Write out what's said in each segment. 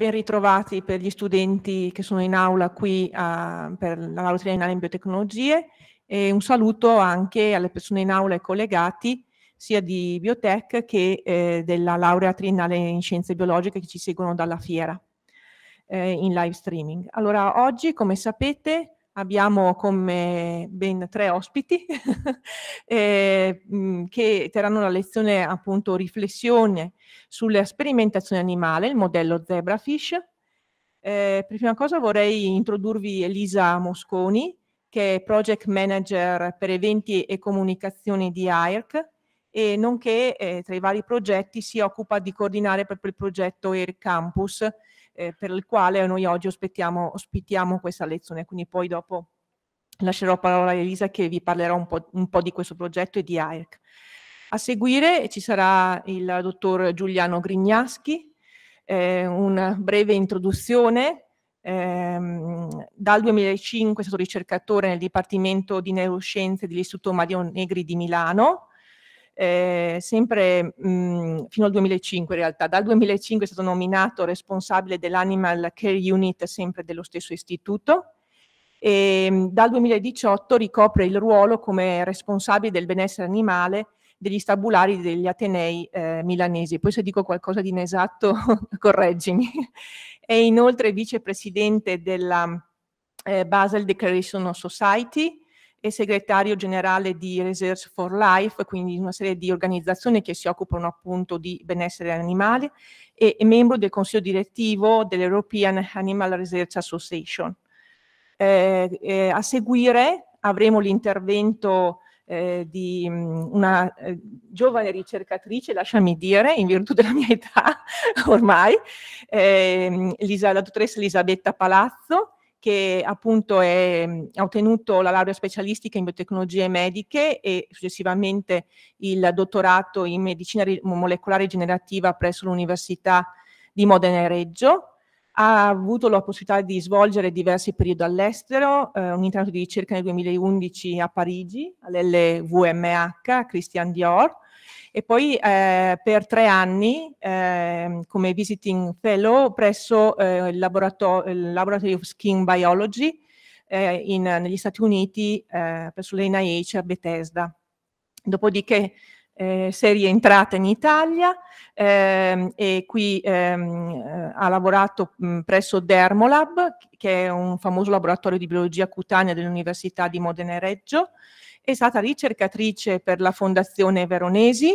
ben ritrovati per gli studenti che sono in aula qui a, per la laurea triennale in biotecnologie e un saluto anche alle persone in aula e collegati sia di Biotech che eh, della laurea triennale in scienze biologiche che ci seguono dalla fiera eh, in live streaming. Allora oggi come sapete abbiamo come ben tre ospiti eh, mm, che terranno la lezione appunto riflessione sulla sperimentazione animale, il modello Zebrafish. Eh, per prima cosa vorrei introdurvi Elisa Mosconi, che è Project Manager per eventi e comunicazioni di AIRC e nonché eh, tra i vari progetti si occupa di coordinare proprio il progetto AIR Campus, eh, per il quale noi oggi ospitiamo, ospitiamo questa lezione, quindi poi dopo lascerò parola a Elisa che vi parlerà un po', un po di questo progetto e di AIRC. A seguire ci sarà il dottor Giuliano Grignaschi, eh, una breve introduzione. Eh, dal 2005 è stato ricercatore nel Dipartimento di Neuroscienze dell'Istituto Mario Negri di Milano, eh, sempre mh, mm, fino al 2005 in realtà. Dal 2005 è stato nominato responsabile dell'Animal Care Unit sempre dello stesso istituto ehm, e dal 2018 ricopre il ruolo come responsabile del benessere animale degli stabulari degli Atenei eh, milanesi. Poi se dico qualcosa di inesatto correggimi. È inoltre vicepresidente della eh, Basel Declaration of Society, e segretario generale di Research for Life, quindi una serie di organizzazioni che si occupano appunto di benessere animale, e, e membro del consiglio direttivo dell'European Animal Research Association. Eh, eh, a seguire avremo l'intervento eh, di mm, una eh, giovane ricercatrice, lasciami dire, in virtù della mia età ormai, eh, Elisa, la dottoressa Elisabetta Palazzo, che appunto è, mm, ha ottenuto la laurea specialistica in biotecnologie mediche e successivamente il dottorato in medicina molecolare generativa presso l'Università di Modena e Reggio. Ha avuto la possibilità di svolgere diversi periodi all'estero, eh, un internato di ricerca nel 2011 a Parigi, all'LVMH, Christian Dior, e poi eh, per tre anni eh, come visiting fellow presso eh, il, laborator il, Laboratory of Skin Biology eh, in, negli Stati Uniti eh, presso l'NIH a Bethesda. Dopodiché eh, sei rientrata in Italia ehm, e qui ehm, ha lavorato mh, presso Dermolab, che è un famoso laboratorio di biologia cutanea dell'Università di Modena e Reggio, è stata ricercatrice per la Fondazione Veronesi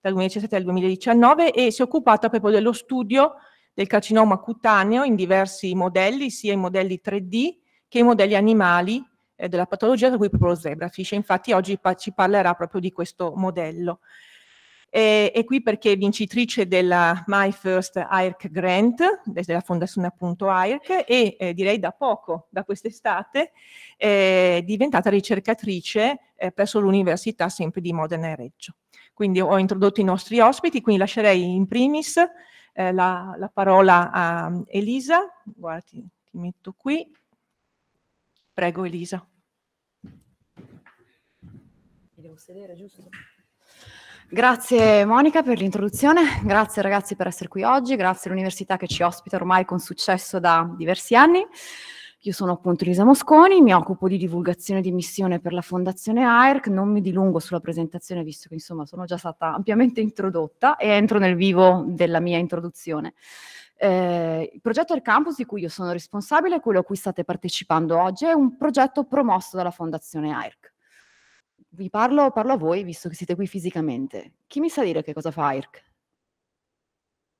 dal 2017 al 2019 e si è occupata proprio dello studio del carcinoma cutaneo in diversi modelli, sia i modelli 3D che i modelli animali eh, della patologia, tra cui proprio lo zebrafish. Infatti oggi pa- ci parlerà proprio di questo modello. E, e qui perché è vincitrice della My First IRC Grant, della Fondazione appunto IRC, e eh, direi da poco, da quest'estate, è eh, diventata ricercatrice eh, presso l'Università sempre di Modena e Reggio. Quindi ho introdotto i nostri ospiti, quindi lascerei in primis eh, la, la, parola a Elisa. Guarda, ti, ti metto qui. Prego Elisa. Mi devo sedere, giusto? Grazie Monica per l'introduzione, grazie ragazzi per essere qui oggi, grazie all'università che ci ospita ormai con successo da diversi anni. Io sono appunto Elisa Mosconi, mi occupo di divulgazione di missione per la Fondazione AIRC, non mi dilungo sulla presentazione visto che insomma sono già stata ampiamente introdotta e entro nel vivo della mia introduzione. Eh, il progetto del campus di cui io sono responsabile, quello a cui state partecipando oggi, è un progetto promosso dalla Fondazione AIRC vi parlo, parlo a voi, visto che siete qui fisicamente. Chi mi sa dire che cosa fa IRC?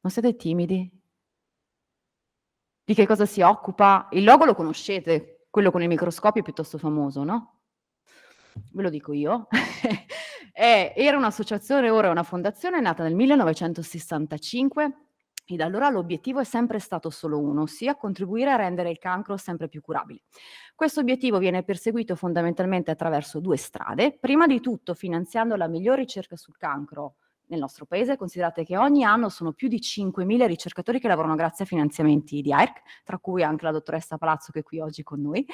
Non siete timidi? Di che cosa si occupa? Il logo lo conoscete, quello con il microscopio è piuttosto famoso, no? Ve lo dico io. Eh, era un'associazione, ora è una fondazione nata nel 1965 e da allora l'obiettivo è sempre stato solo uno, ossia contribuire a rendere il cancro sempre più curabile. Questo obiettivo viene perseguito fondamentalmente attraverso due strade. Prima di tutto finanziando la migliore ricerca sul cancro nel nostro paese. Considerate che ogni anno sono più di 5.000 ricercatori che lavorano grazie a finanziamenti di AIRC, tra cui anche la dottoressa Palazzo che è qui oggi con noi,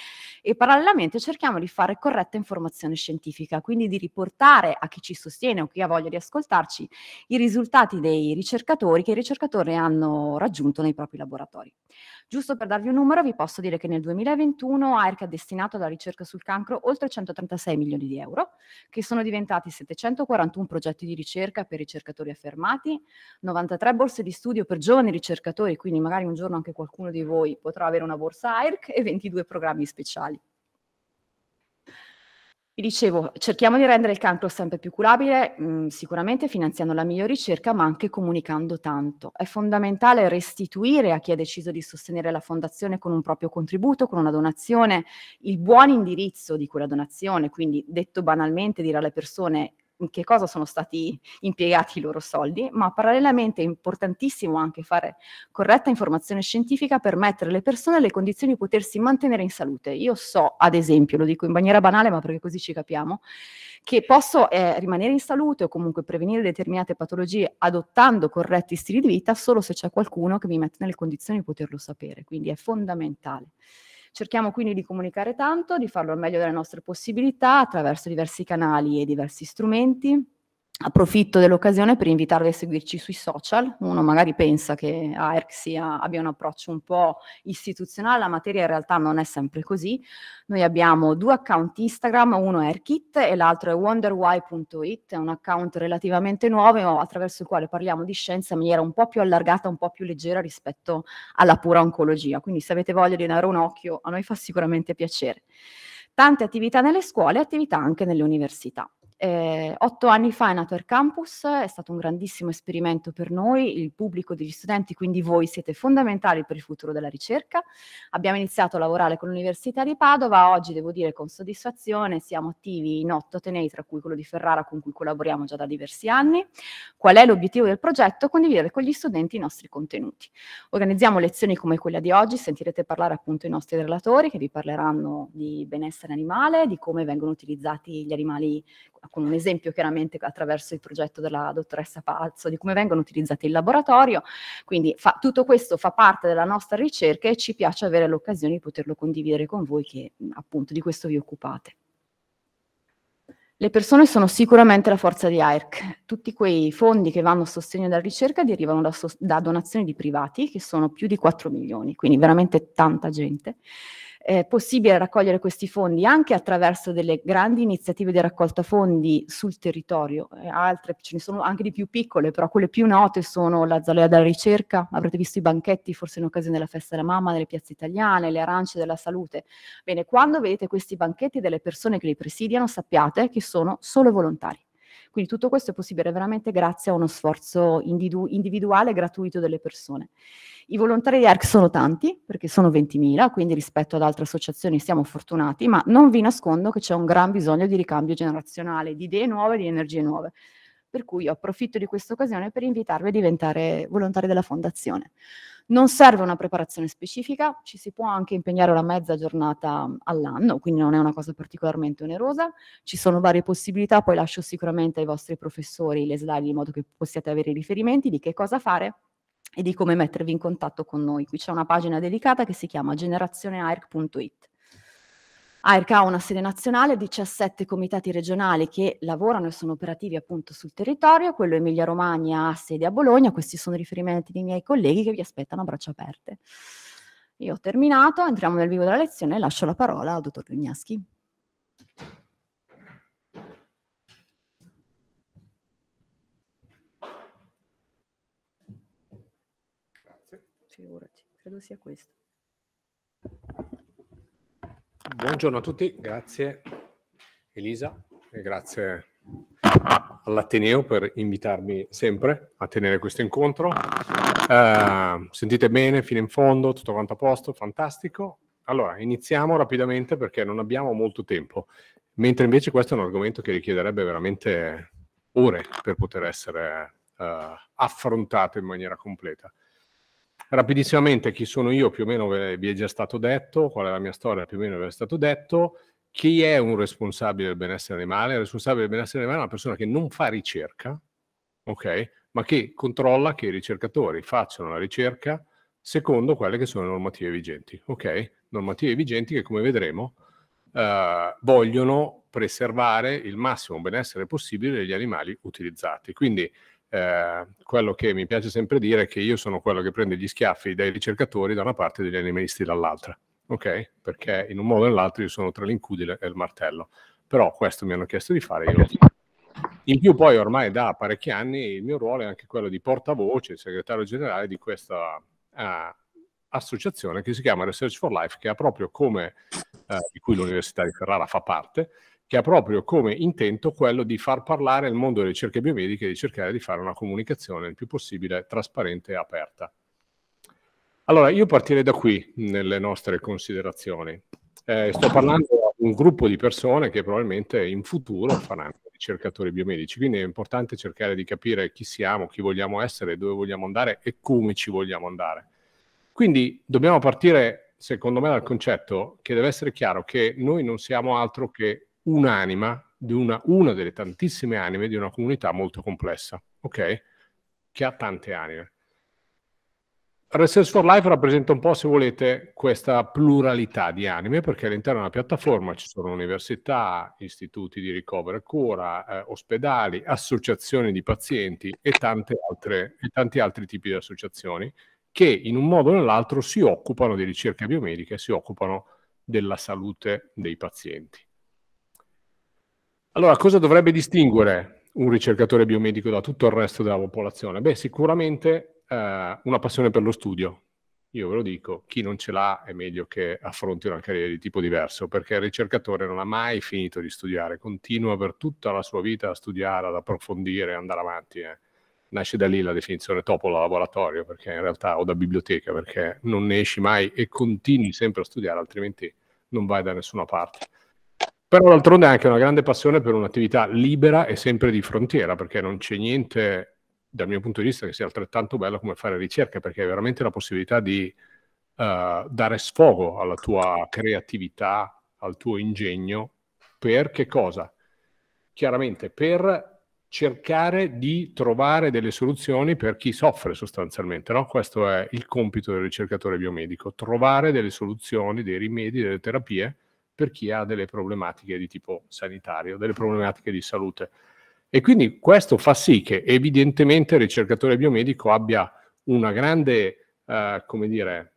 e parallelamente cerchiamo di fare corretta informazione scientifica, quindi di riportare a chi ci sostiene o chi ha voglia di ascoltarci i risultati dei ricercatori che i ricercatori hanno raggiunto nei propri laboratori. Giusto per darvi un numero, vi posso dire che nel 2021 AERC ha destinato alla ricerca sul cancro oltre 136 milioni di euro, che sono diventati 741 progetti di ricerca per ricercatori affermati, 93 borse di studio per giovani ricercatori, quindi magari un giorno anche qualcuno di voi potrà avere una borsa AERC e 22 programmi speciali. Vi dicevo, cerchiamo di rendere il cancro sempre più curabile, mh, mm, sicuramente finanziando la migliore ricerca, ma anche comunicando tanto. È fondamentale restituire a chi ha deciso di sostenere la fondazione con un proprio contributo, con una donazione, il buon indirizzo di quella donazione, quindi detto banalmente dire alle persone in che cosa sono stati impiegati i loro soldi, ma parallelamente è importantissimo anche fare corretta informazione scientifica per mettere le persone nelle condizioni di potersi mantenere in salute. Io so, ad esempio, lo dico in maniera banale, ma perché così ci capiamo, che posso eh, rimanere in salute o comunque prevenire determinate patologie adottando corretti stili di vita solo se c'è qualcuno che mi mette nelle condizioni di poterlo sapere, quindi è fondamentale. Cerchiamo quindi di comunicare tanto, di farlo al meglio delle nostre possibilità attraverso diversi canali e diversi strumenti approfitto dell'occasione per invitarvi a seguirci sui social. Uno magari pensa che AERC sia, abbia un approccio un po' istituzionale, la materia in realtà non è sempre così. Noi abbiamo due account Instagram, uno è AERKit e l'altro è wonderwhy.it, è un account relativamente nuovo attraverso il quale parliamo di scienza in maniera un po' più allargata, un po' più leggera rispetto alla pura oncologia. Quindi se avete voglia di dare un occhio, a noi fa sicuramente piacere. Tante attività nelle scuole e attività anche nelle università. Eh, otto anni fa è nato Air Campus, è stato un grandissimo esperimento per noi, il pubblico degli studenti, quindi voi siete fondamentali per il futuro della ricerca. Abbiamo iniziato a lavorare con l'Università di Padova, oggi devo dire con soddisfazione siamo attivi in otto Atenei, tra cui quello di Ferrara con cui collaboriamo già da diversi anni. Qual è l'obiettivo del progetto? Condividere con gli studenti i nostri contenuti. Organizziamo lezioni come quella di oggi, sentirete parlare appunto i nostri relatori che vi parleranno di benessere animale, di come vengono utilizzati gli animali con un esempio chiaramente attraverso il progetto della dottoressa Palazzo di come vengono utilizzati in laboratorio, quindi fa, tutto questo fa parte della nostra ricerca e ci piace avere l'occasione di poterlo condividere con voi che appunto di questo vi occupate. Le persone sono sicuramente la forza di AIRC. Tutti quei fondi che vanno a sostegno della ricerca derivano da, so da donazioni di privati, che sono più di 4 milioni, quindi veramente tanta gente eh, possibile raccogliere questi fondi anche attraverso delle grandi iniziative di raccolta fondi sul territorio, eh, altre ce ne sono anche di più piccole, però quelle più note sono la Zalea della ricerca, avrete visto i banchetti forse in occasione della festa della mamma nelle piazze italiane, le arance della salute. Bene, quando vedete questi banchetti delle persone che li presidiano, sappiate che sono solo volontari. Quindi tutto questo è possibile veramente grazie a uno sforzo individu- individuale e gratuito delle persone. I volontari di ARC sono tanti, perché sono 20.000, quindi rispetto ad altre associazioni siamo fortunati, ma non vi nascondo che c'è un gran bisogno di ricambio generazionale, di idee nuove, di energie nuove per cui io approfitto di questa occasione per invitarvi a diventare volontari della fondazione. Non serve una preparazione specifica, ci si può anche impegnare una mezza giornata all'anno, quindi non è una cosa particolarmente onerosa, ci sono varie possibilità, poi lascio sicuramente ai vostri professori le slide in modo che possiate avere i riferimenti di che cosa fare e di come mettervi in contatto con noi. Qui c'è una pagina dedicata che si chiama generazioneAIRC.it. ARK ha una sede nazionale, 17 comitati regionali che lavorano e sono operativi appunto sul territorio, quello Emilia Romagna ha sede a Bologna, questi sono riferimenti dei miei colleghi che vi aspettano a braccia aperte. Io ho terminato, entriamo nel vivo della lezione e lascio la parola al dottor Grignaschi. Grazie. Figurati, credo sia questo. Buongiorno a tutti, grazie Elisa e grazie all'Ateneo per invitarmi sempre a tenere questo incontro. Eh, sentite bene fino in fondo, tutto quanto a posto, fantastico. Allora, iniziamo rapidamente perché non abbiamo molto tempo, mentre invece questo è un argomento che richiederebbe veramente ore per poter essere eh, affrontato in maniera completa. Rapidissimamente chi sono io più o meno vi è già stato detto, qual è la mia storia più o meno vi è stato detto, chi è un responsabile del benessere animale? Il responsabile del benessere animale è una persona che non fa ricerca, ok ma che controlla che i ricercatori facciano la ricerca secondo quelle che sono le normative vigenti. ok Normative vigenti che, come vedremo, eh, vogliono preservare il massimo benessere possibile degli animali utilizzati. Quindi eh, quello che mi piace sempre dire è che io sono quello che prende gli schiaffi dai ricercatori da una parte e degli animalisti dall'altra, ok? Perché in un modo o nell'altro io sono tra l'incudile e il martello. Però questo mi hanno chiesto di fare, io lo faccio. In più poi ormai da parecchi anni il mio ruolo è anche quello di portavoce, segretario generale di questa eh, associazione che si chiama Research for Life, che ha proprio come, eh, di cui l'Università di Ferrara fa parte, che ha proprio come intento quello di far parlare il mondo delle ricerche biomediche e di cercare di fare una comunicazione il più possibile trasparente e aperta. Allora, io partirei da qui nelle nostre considerazioni. Eh, sto parlando di un gruppo di persone che probabilmente in futuro faranno ricercatori biomedici, quindi è importante cercare di capire chi siamo, chi vogliamo essere, dove vogliamo andare e come ci vogliamo andare. Quindi dobbiamo partire, secondo me, dal concetto che deve essere chiaro che noi non siamo altro che un'anima, di una, una delle tantissime anime di una comunità molto complessa, ok? Che ha tante anime. Resource for Life rappresenta un po', se volete, questa pluralità di anime, perché all'interno della piattaforma ci sono università, istituti di ricovero e cura, eh, ospedali, associazioni di pazienti e, altre, e, tanti altri tipi di associazioni che in un modo o nell'altro si occupano di ricerca biomedica e si occupano della salute dei pazienti. Allora, cosa dovrebbe distinguere un ricercatore biomedico da tutto il resto della popolazione? Beh, sicuramente eh, una passione per lo studio. Io ve lo dico, chi non ce l'ha è meglio che affronti una carriera di tipo diverso, perché il ricercatore non ha mai finito di studiare, continua per tutta la sua vita a studiare, ad approfondire, ad andare avanti. Eh. Nasce da lì la definizione topola laboratorio, perché in realtà o da biblioteca, perché non ne esci mai e continui sempre a studiare, altrimenti non vai da nessuna parte. Però d'altronde è anche una grande passione per un'attività libera e sempre di frontiera, perché non c'è niente, dal mio punto di vista, che sia altrettanto bello come fare ricerca, perché hai veramente la possibilità di uh, dare sfogo alla tua creatività, al tuo ingegno, per che cosa? Chiaramente per cercare di trovare delle soluzioni per chi soffre sostanzialmente. No? Questo è il compito del ricercatore biomedico, trovare delle soluzioni, dei rimedi, delle terapie per chi ha delle problematiche di tipo sanitario, delle problematiche di salute. E quindi questo fa sì che evidentemente il ricercatore biomedico abbia una grande, eh, come dire,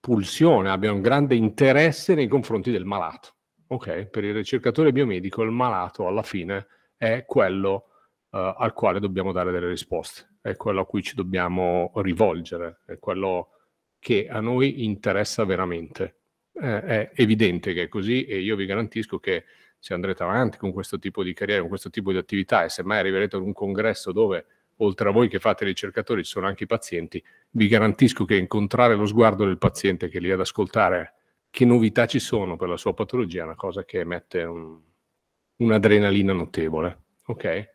pulsione, abbia un grande interesse nei confronti del malato. Ok, Per il ricercatore biomedico il malato alla fine è quello eh, al quale dobbiamo dare delle risposte, è quello a cui ci dobbiamo rivolgere, è quello che a noi interessa veramente eh, è evidente che è così e io vi garantisco che se andrete avanti con questo tipo di carriera, con questo tipo di attività e semmai arriverete ad un congresso dove oltre a voi che fate ricercatori ci sono anche i pazienti, vi garantisco che incontrare lo sguardo del paziente che lì ad ascoltare che novità ci sono per la sua patologia è una cosa che emette un, un'adrenalina notevole. Ok?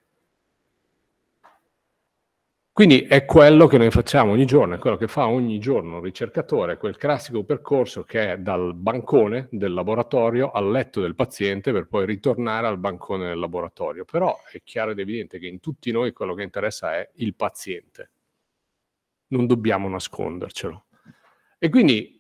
Quindi è quello che noi facciamo ogni giorno, è quello che fa ogni giorno un ricercatore, quel classico percorso che è dal bancone del laboratorio al letto del paziente per poi ritornare al bancone del laboratorio. Però è chiaro ed evidente che in tutti noi quello che interessa è il paziente. Non dobbiamo nascondercelo. E quindi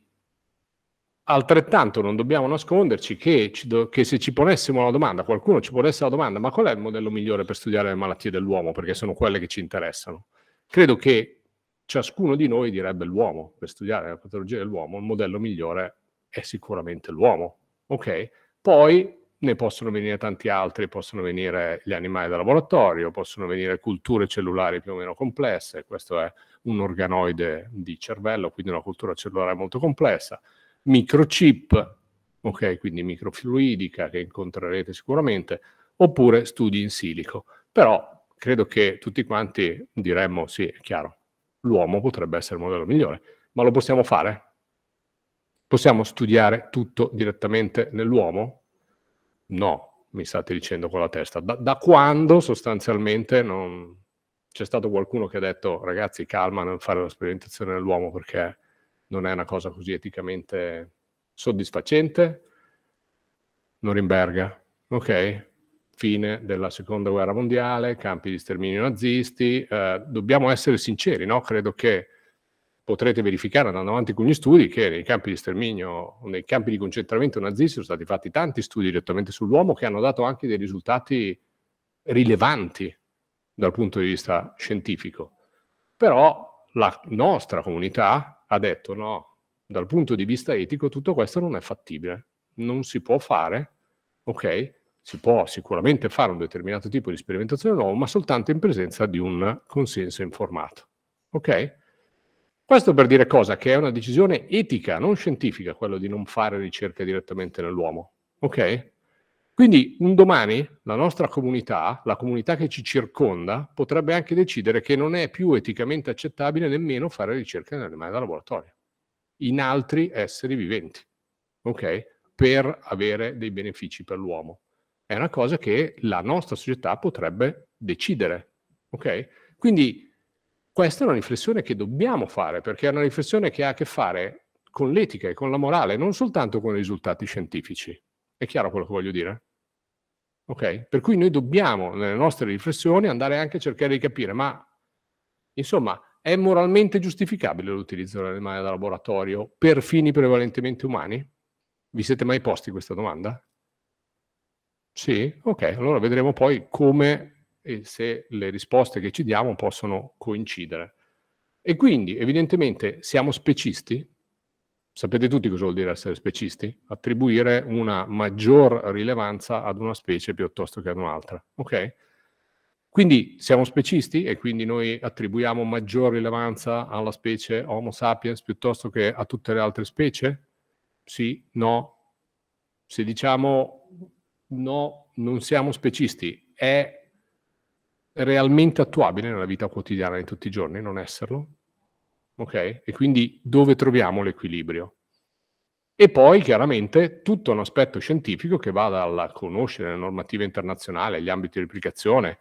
altrettanto non dobbiamo nasconderci che, do, che, se ci ponessimo la domanda, qualcuno ci ponesse la domanda, ma qual è il modello migliore per studiare le malattie dell'uomo? Perché sono quelle che ci interessano. Credo che ciascuno di noi direbbe l'uomo, per studiare la patologia dell'uomo, il modello migliore è sicuramente l'uomo, ok? Poi ne possono venire tanti altri, possono venire gli animali da laboratorio, possono venire culture cellulari più o meno complesse, questo è un organoide di cervello, quindi una cultura cellulare molto complessa, microchip, ok, quindi microfluidica che incontrerete sicuramente, oppure studi in silico. Però credo che tutti quanti diremmo sì, è chiaro, l'uomo potrebbe essere il modello migliore, ma lo possiamo fare? Possiamo studiare tutto direttamente nell'uomo? No, mi state dicendo con la testa. Da, da quando sostanzialmente non... c'è stato qualcuno che ha detto ragazzi calma non fare la sperimentazione nell'uomo perché non è una cosa così eticamente soddisfacente? Norimberga, ok? fine della seconda guerra mondiale, campi di sterminio nazisti. Eh, dobbiamo essere sinceri, no? credo che potrete verificare andando avanti con gli studi che nei campi di sterminio, nei campi di concentramento nazisti sono stati fatti tanti studi direttamente sull'uomo che hanno dato anche dei risultati rilevanti dal punto di vista scientifico. Però la nostra comunità ha detto no, dal punto di vista etico tutto questo non è fattibile, non si può fare, ok? si può sicuramente fare un determinato tipo di sperimentazione nuova, ma soltanto in presenza di un consenso informato. Ok? Questo per dire cosa? Che è una decisione etica, non scientifica, quello di non fare ricerca direttamente nell'uomo. Ok? Quindi un domani la nostra comunità, la comunità che ci circonda, potrebbe anche decidere che non è più eticamente accettabile nemmeno fare ricerca nelle mani da laboratorio, in altri esseri viventi, ok? Per avere dei benefici per l'uomo è una cosa che la nostra società potrebbe decidere. Ok? Quindi questa è una riflessione che dobbiamo fare, perché è una riflessione che ha a che fare con l'etica e con la morale, non soltanto con i risultati scientifici. È chiaro quello che voglio dire? Ok? Per cui noi dobbiamo, nelle nostre riflessioni, andare anche a cercare di capire, ma insomma, è moralmente giustificabile l'utilizzo dell'animale da laboratorio per fini prevalentemente umani? Vi siete mai posti questa domanda? Sì, ok, allora vedremo poi come e se le risposte che ci diamo possono coincidere. E quindi, evidentemente, siamo specisti? Sapete tutti cosa vuol dire essere specisti? Attribuire una maggior rilevanza ad una specie piuttosto che ad un'altra, ok? Quindi siamo specisti e quindi noi attribuiamo maggior rilevanza alla specie Homo sapiens piuttosto che a tutte le altre specie? Sì, no. Se diciamo no, non siamo specisti, è realmente attuabile nella vita quotidiana di tutti i giorni non esserlo? Ok? E quindi dove troviamo l'equilibrio? E poi chiaramente tutto un aspetto scientifico che va dal conoscere le normative internazionali, gli ambiti di replicazione,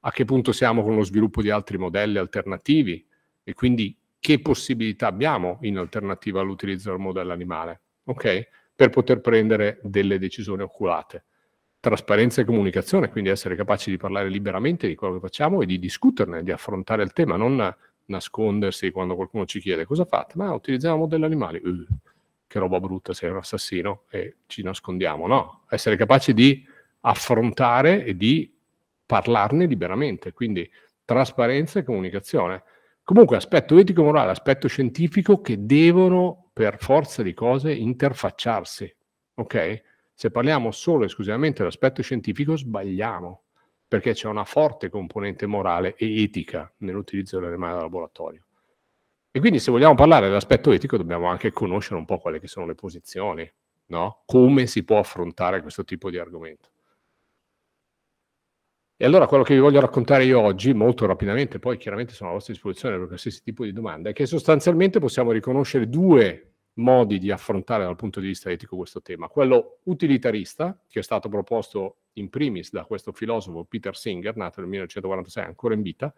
a che punto siamo con lo sviluppo di altri modelli alternativi e quindi che possibilità abbiamo in alternativa all'utilizzo del modello animale, ok? Per poter prendere delle decisioni oculate trasparenza e comunicazione, quindi essere capaci di parlare liberamente di quello che facciamo e di discuterne, di affrontare il tema, non nascondersi quando qualcuno ci chiede cosa fate, ma utilizziamo modelli animali, uh, che roba brutta, sei un assassino e ci nascondiamo, no, essere capaci di affrontare e di parlarne liberamente, quindi trasparenza e comunicazione. Comunque aspetto etico-morale, aspetto scientifico che devono per forza di cose interfacciarsi, ok? Se parliamo solo e esclusivamente dell'aspetto scientifico, sbagliamo, perché c'è una forte componente morale e etica nell'utilizzo dell'animale da laboratorio. E quindi se vogliamo parlare dell'aspetto etico dobbiamo anche conoscere un po' quelle che sono le posizioni, no? come si può affrontare questo tipo di argomento. E allora quello che vi voglio raccontare io oggi, molto rapidamente, poi chiaramente sono a vostra disposizione per qualsiasi tipo di domanda, è che sostanzialmente possiamo riconoscere due modi di affrontare dal punto di vista etico questo tema. Quello utilitarista, che è stato proposto in primis da questo filosofo Peter Singer, nato nel 1946, ancora in vita,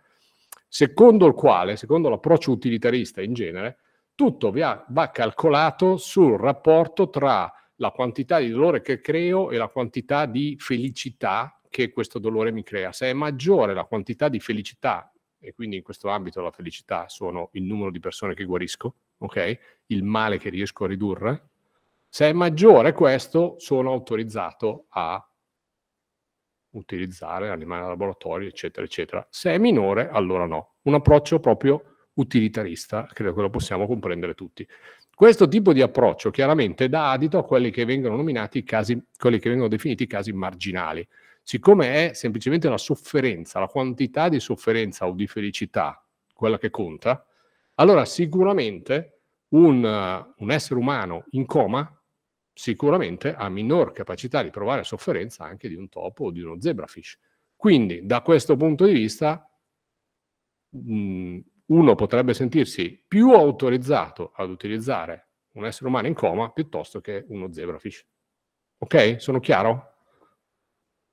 secondo il quale, secondo l'approccio utilitarista in genere, tutto va calcolato sul rapporto tra la quantità di dolore che creo e la quantità di felicità che questo dolore mi crea. Se è maggiore la quantità di felicità, e quindi in questo ambito la felicità sono il numero di persone che guarisco, ok? Il male che riesco a ridurre. Se è maggiore questo, sono autorizzato a utilizzare animali da laboratorio, eccetera, eccetera. Se è minore, allora no. Un approccio proprio utilitarista, credo che lo possiamo comprendere tutti. Questo tipo di approccio chiaramente dà adito a quelli che vengono nominati casi, quelli che vengono definiti casi marginali. Siccome è semplicemente la sofferenza, la quantità di sofferenza o di felicità, quella che conta, allora sicuramente un, un essere umano in coma sicuramente ha minor capacità di provare sofferenza anche di un topo o di uno zebrafish. Quindi da questo punto di vista mh, mm, uno potrebbe sentirsi più autorizzato ad utilizzare un essere umano in coma piuttosto che uno zebrafish. Ok? Sono chiaro?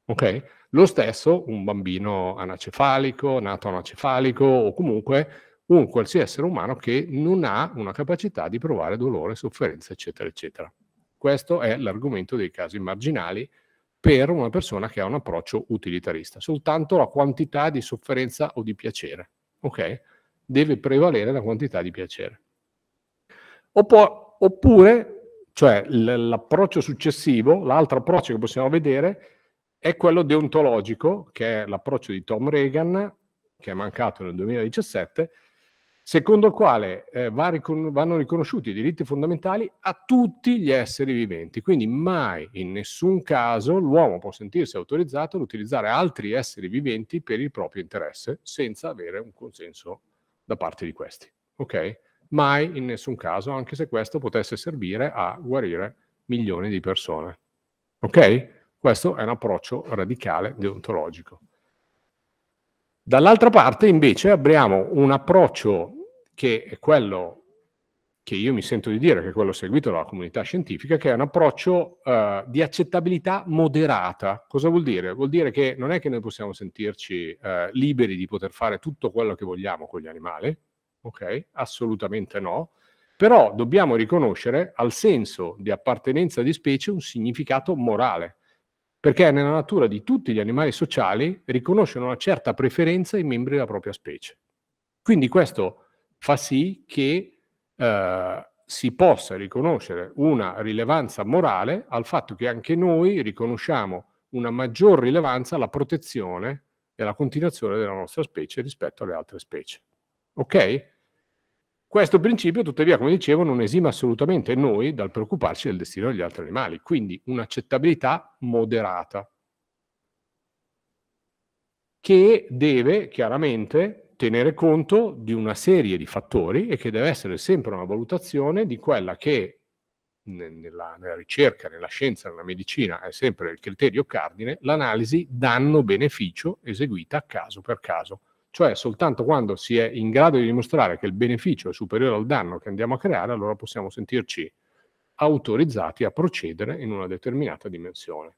Ok? Lo stesso un bambino anacefalico, nato anacefalico o comunque un qualsiasi essere umano che non ha una capacità di provare dolore, sofferenza, eccetera, eccetera. Questo è l'argomento dei casi marginali per una persona che ha un approccio utilitarista, soltanto la quantità di sofferenza o di piacere, ok? Deve prevalere la quantità di piacere. Oppo- oppure, cioè l- l'approccio successivo, l'altro approccio che possiamo vedere è quello deontologico, che è l'approccio di Tom Reagan, che è mancato nel 2017, secondo il quale eh, va ricon- vanno riconosciuti i diritti fondamentali a tutti gli esseri viventi. Quindi mai in nessun caso l'uomo può sentirsi autorizzato ad utilizzare altri esseri viventi per il proprio interesse senza avere un consenso da parte di questi. Ok? Mai in nessun caso, anche se questo potesse servire a guarire milioni di persone. Ok? Questo è un approccio radicale deontologico. Dall'altra parte invece abbiamo un approccio che è quello che io mi sento di dire, che è quello seguito dalla comunità scientifica, che è un approccio eh, di accettabilità moderata. Cosa vuol dire? Vuol dire che non è che noi possiamo sentirci eh, liberi di poter fare tutto quello che vogliamo con gli animali, ok? Assolutamente no. Però dobbiamo riconoscere al senso di appartenenza di specie un significato morale perché è nella natura di tutti gli animali sociali riconoscere una certa preferenza ai membri della propria specie. Quindi questo fa sì che eh, si possa riconoscere una rilevanza morale al fatto che anche noi riconosciamo una maggior rilevanza alla protezione e alla continuazione della nostra specie rispetto alle altre specie. Ok? Questo principio, tuttavia, come dicevo, non esime assolutamente noi dal preoccuparci del destino degli altri animali, quindi un'accettabilità moderata che deve chiaramente tenere conto di una serie di fattori e che deve essere sempre una valutazione di quella che nella, nella, ricerca, nella scienza, nella medicina, è sempre il criterio cardine, l'analisi danno-beneficio eseguita caso per caso cioè soltanto quando si è in grado di dimostrare che il beneficio è superiore al danno che andiamo a creare, allora possiamo sentirci autorizzati a procedere in una determinata dimensione.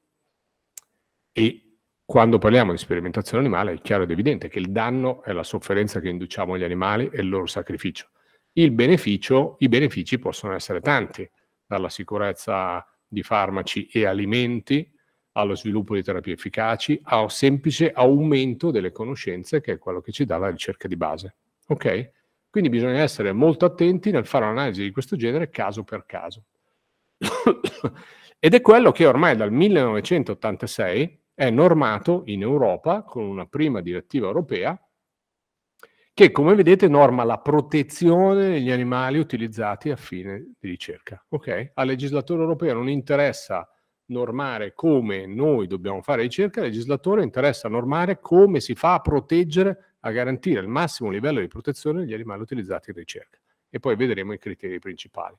E quando parliamo di sperimentazione animale è chiaro ed evidente che il danno è la sofferenza che induciamo agli animali e il loro sacrificio. Il beneficio, i benefici possono essere tanti, dalla sicurezza di farmaci e alimenti allo sviluppo di terapie efficaci, a un semplice aumento delle conoscenze, che è quello che ci dà la ricerca di base. Ok? Quindi bisogna essere molto attenti nel fare un'analisi di questo genere caso per caso. Ed è quello che ormai dal 1986 è normato in Europa con una prima direttiva europea che come vedete norma la protezione degli animali utilizzati a fine di ricerca. Okay? Al legislatore europeo non interessa normare come noi dobbiamo fare ricerca, al legislatore interessa normare come si fa a proteggere, a garantire il massimo livello di protezione degli animali utilizzati in ricerca. E poi vedremo i criteri principali.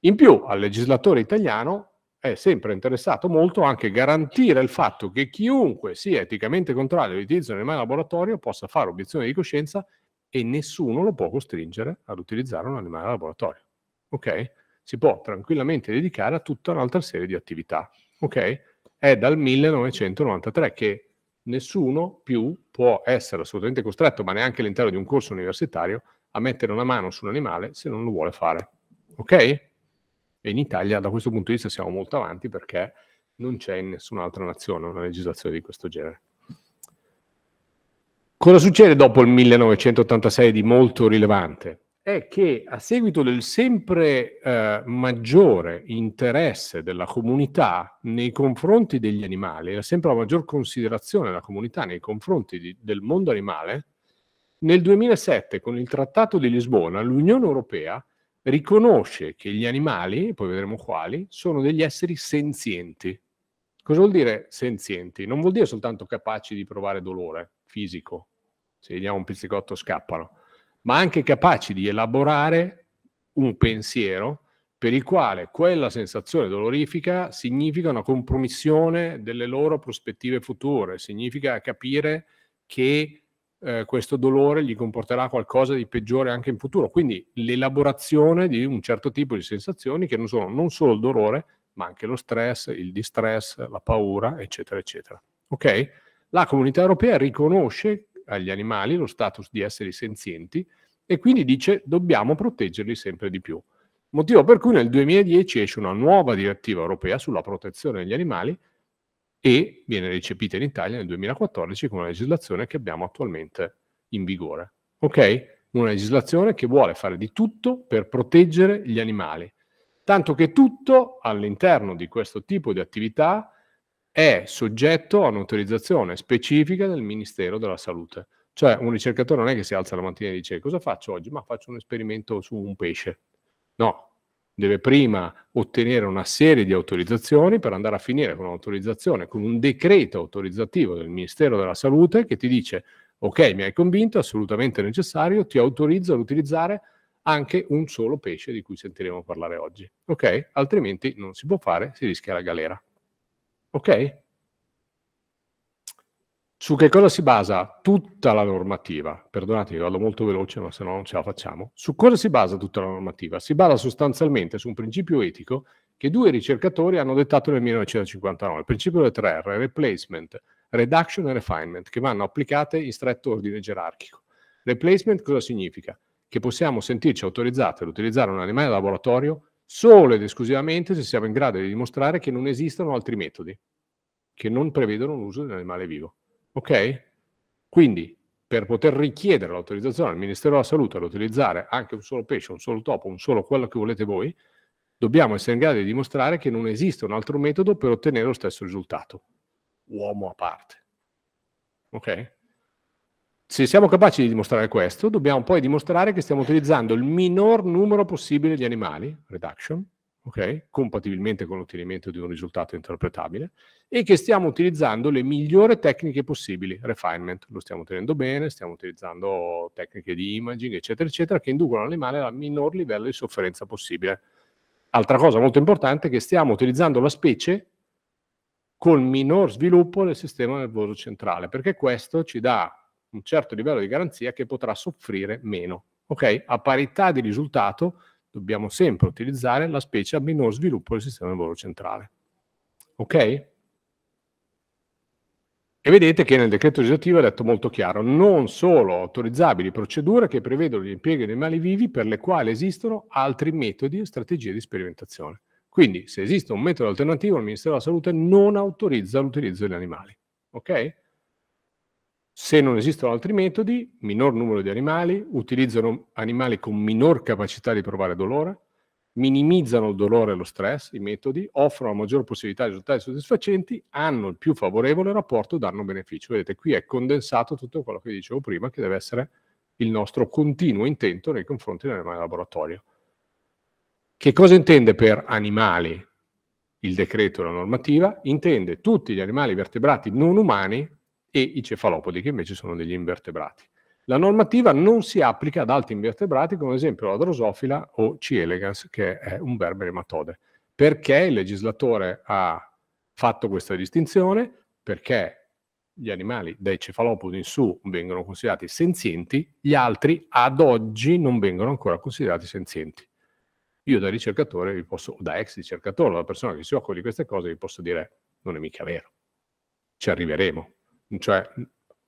In più, al legislatore italiano è sempre interessato molto anche garantire il fatto che chiunque sia eticamente contrario all'utilizzo di animale in laboratorio possa fare obiezione di coscienza e nessuno lo può costringere ad utilizzare un animale in laboratorio. Ok? si può tranquillamente dedicare a tutta un'altra serie di attività. Okay? È dal 1993 che nessuno più può essere assolutamente costretto, ma neanche all'interno di un corso universitario, a mettere una mano su un animale se non lo vuole fare. Ok? E in Italia da questo punto di vista siamo molto avanti perché non c'è in nessun'altra nazione una legislazione di questo genere. Cosa succede dopo il 1986 di molto rilevante? è che a seguito del sempre eh, maggiore interesse della comunità nei confronti degli animali, la sempre maggior considerazione della comunità nei confronti di, del mondo animale, nel 2007 con il Trattato di Lisbona l'Unione Europea riconosce che gli animali, poi vedremo quali, sono degli esseri senzienti. Cosa vuol dire senzienti? Non vuol dire soltanto capaci di provare dolore fisico, se gli diamo un pizzicotto scappano ma anche capaci di elaborare un pensiero per il quale quella sensazione dolorifica significa una compromissione delle loro prospettive future, significa capire che eh, questo dolore gli comporterà qualcosa di peggiore anche in futuro. Quindi l'elaborazione di un certo tipo di sensazioni che non sono non solo il dolore, ma anche lo stress, il distress, la paura, eccetera, eccetera. Ok? La comunità europea riconosce agli animali lo status di esseri senzienti e quindi dice dobbiamo proteggerli sempre di più. Motivo per cui nel 2010 esce una nuova direttiva europea sulla protezione degli animali e viene recepita in Italia nel 2014 con la legislazione che abbiamo attualmente in vigore. Ok? Una legislazione che vuole fare di tutto per proteggere gli animali, tanto che tutto all'interno di questo tipo di attività è soggetto a un'autorizzazione specifica del Ministero della Salute. Cioè un ricercatore non è che si alza la mattina e dice cosa faccio oggi? Ma faccio un esperimento su un pesce. No, deve prima ottenere una serie di autorizzazioni per andare a finire con un'autorizzazione, con un decreto autorizzativo del Ministero della Salute che ti dice ok mi hai convinto, assolutamente necessario, ti autorizzo ad utilizzare anche un solo pesce di cui sentiremo parlare oggi. Ok? Altrimenti non si può fare, si rischia la galera. Ok? Su che cosa si basa tutta la normativa? Perdonatemi, vado molto veloce, ma se no non ce la facciamo. Su cosa si basa tutta la normativa? Si basa sostanzialmente su un principio etico che due ricercatori hanno dettato nel 1959, il principio delle tre r replacement, reduction e refinement, che vanno applicate in stretto ordine gerarchico. Replacement cosa significa? Che possiamo sentirci autorizzati ad utilizzare un animale da laboratorio solo ed esclusivamente se siamo in grado di dimostrare che non esistono altri metodi che non prevedono l'uso di un animale vivo. Ok? Quindi, per poter richiedere l'autorizzazione al Ministero della Salute ad utilizzare anche un solo pesce, un solo topo, un solo quello che volete voi, dobbiamo essere in grado di dimostrare che non esiste un altro metodo per ottenere lo stesso risultato. Uomo a parte. Ok? se siamo capaci di dimostrare questo, dobbiamo poi dimostrare che stiamo utilizzando il minor numero possibile di animali, reduction, okay, compatibilmente con l'ottenimento di un risultato interpretabile, e che stiamo utilizzando le migliori tecniche possibili, refinement, lo stiamo tenendo bene, stiamo utilizzando tecniche di imaging, eccetera, eccetera, che inducono l'animale al minor livello di sofferenza possibile. Altra cosa molto importante è che stiamo utilizzando la specie col minor sviluppo del sistema nervoso centrale, perché questo ci dà un certo livello di garanzia che potrà soffrire meno. Okay? A parità di risultato dobbiamo sempre utilizzare la specie a minor sviluppo del sistema nervoso centrale. Ok? E vedete che nel decreto legislativo è detto molto chiaro, non sono autorizzabili procedure che prevedono l'impiego di animali vivi per le quali esistono altri metodi e strategie di sperimentazione. Quindi se esiste un metodo alternativo, il Ministero della Salute non autorizza l'utilizzo degli animali. Ok? Se non esistono altri metodi, minor numero di animali, utilizzano animali con minor capacità di provare dolore, minimizzano il dolore e lo stress, i metodi, offrono la maggior possibilità di risultati soddisfacenti, hanno il più favorevole rapporto danno-beneficio. Vedete, qui è condensato tutto quello che dicevo prima, che deve essere il nostro continuo intento nei confronti dell'animale laboratorio. Che cosa intende per animali il decreto e la normativa? Intende tutti gli animali vertebrati non umani e i cefalopodi, che invece sono degli invertebrati. La normativa non si applica ad altri invertebrati, come ad esempio la drosofila o C. elegans, che è un berbere matode. Perché il legislatore ha fatto questa distinzione? Perché gli animali dai cefalopodi in su vengono considerati senzienti, gli altri ad oggi non vengono ancora considerati senzienti. Io da ricercatore, vi posso, da ex ricercatore, da persona che si occupa di queste cose, vi posso dire non è mica vero. Ci arriveremo, cioè,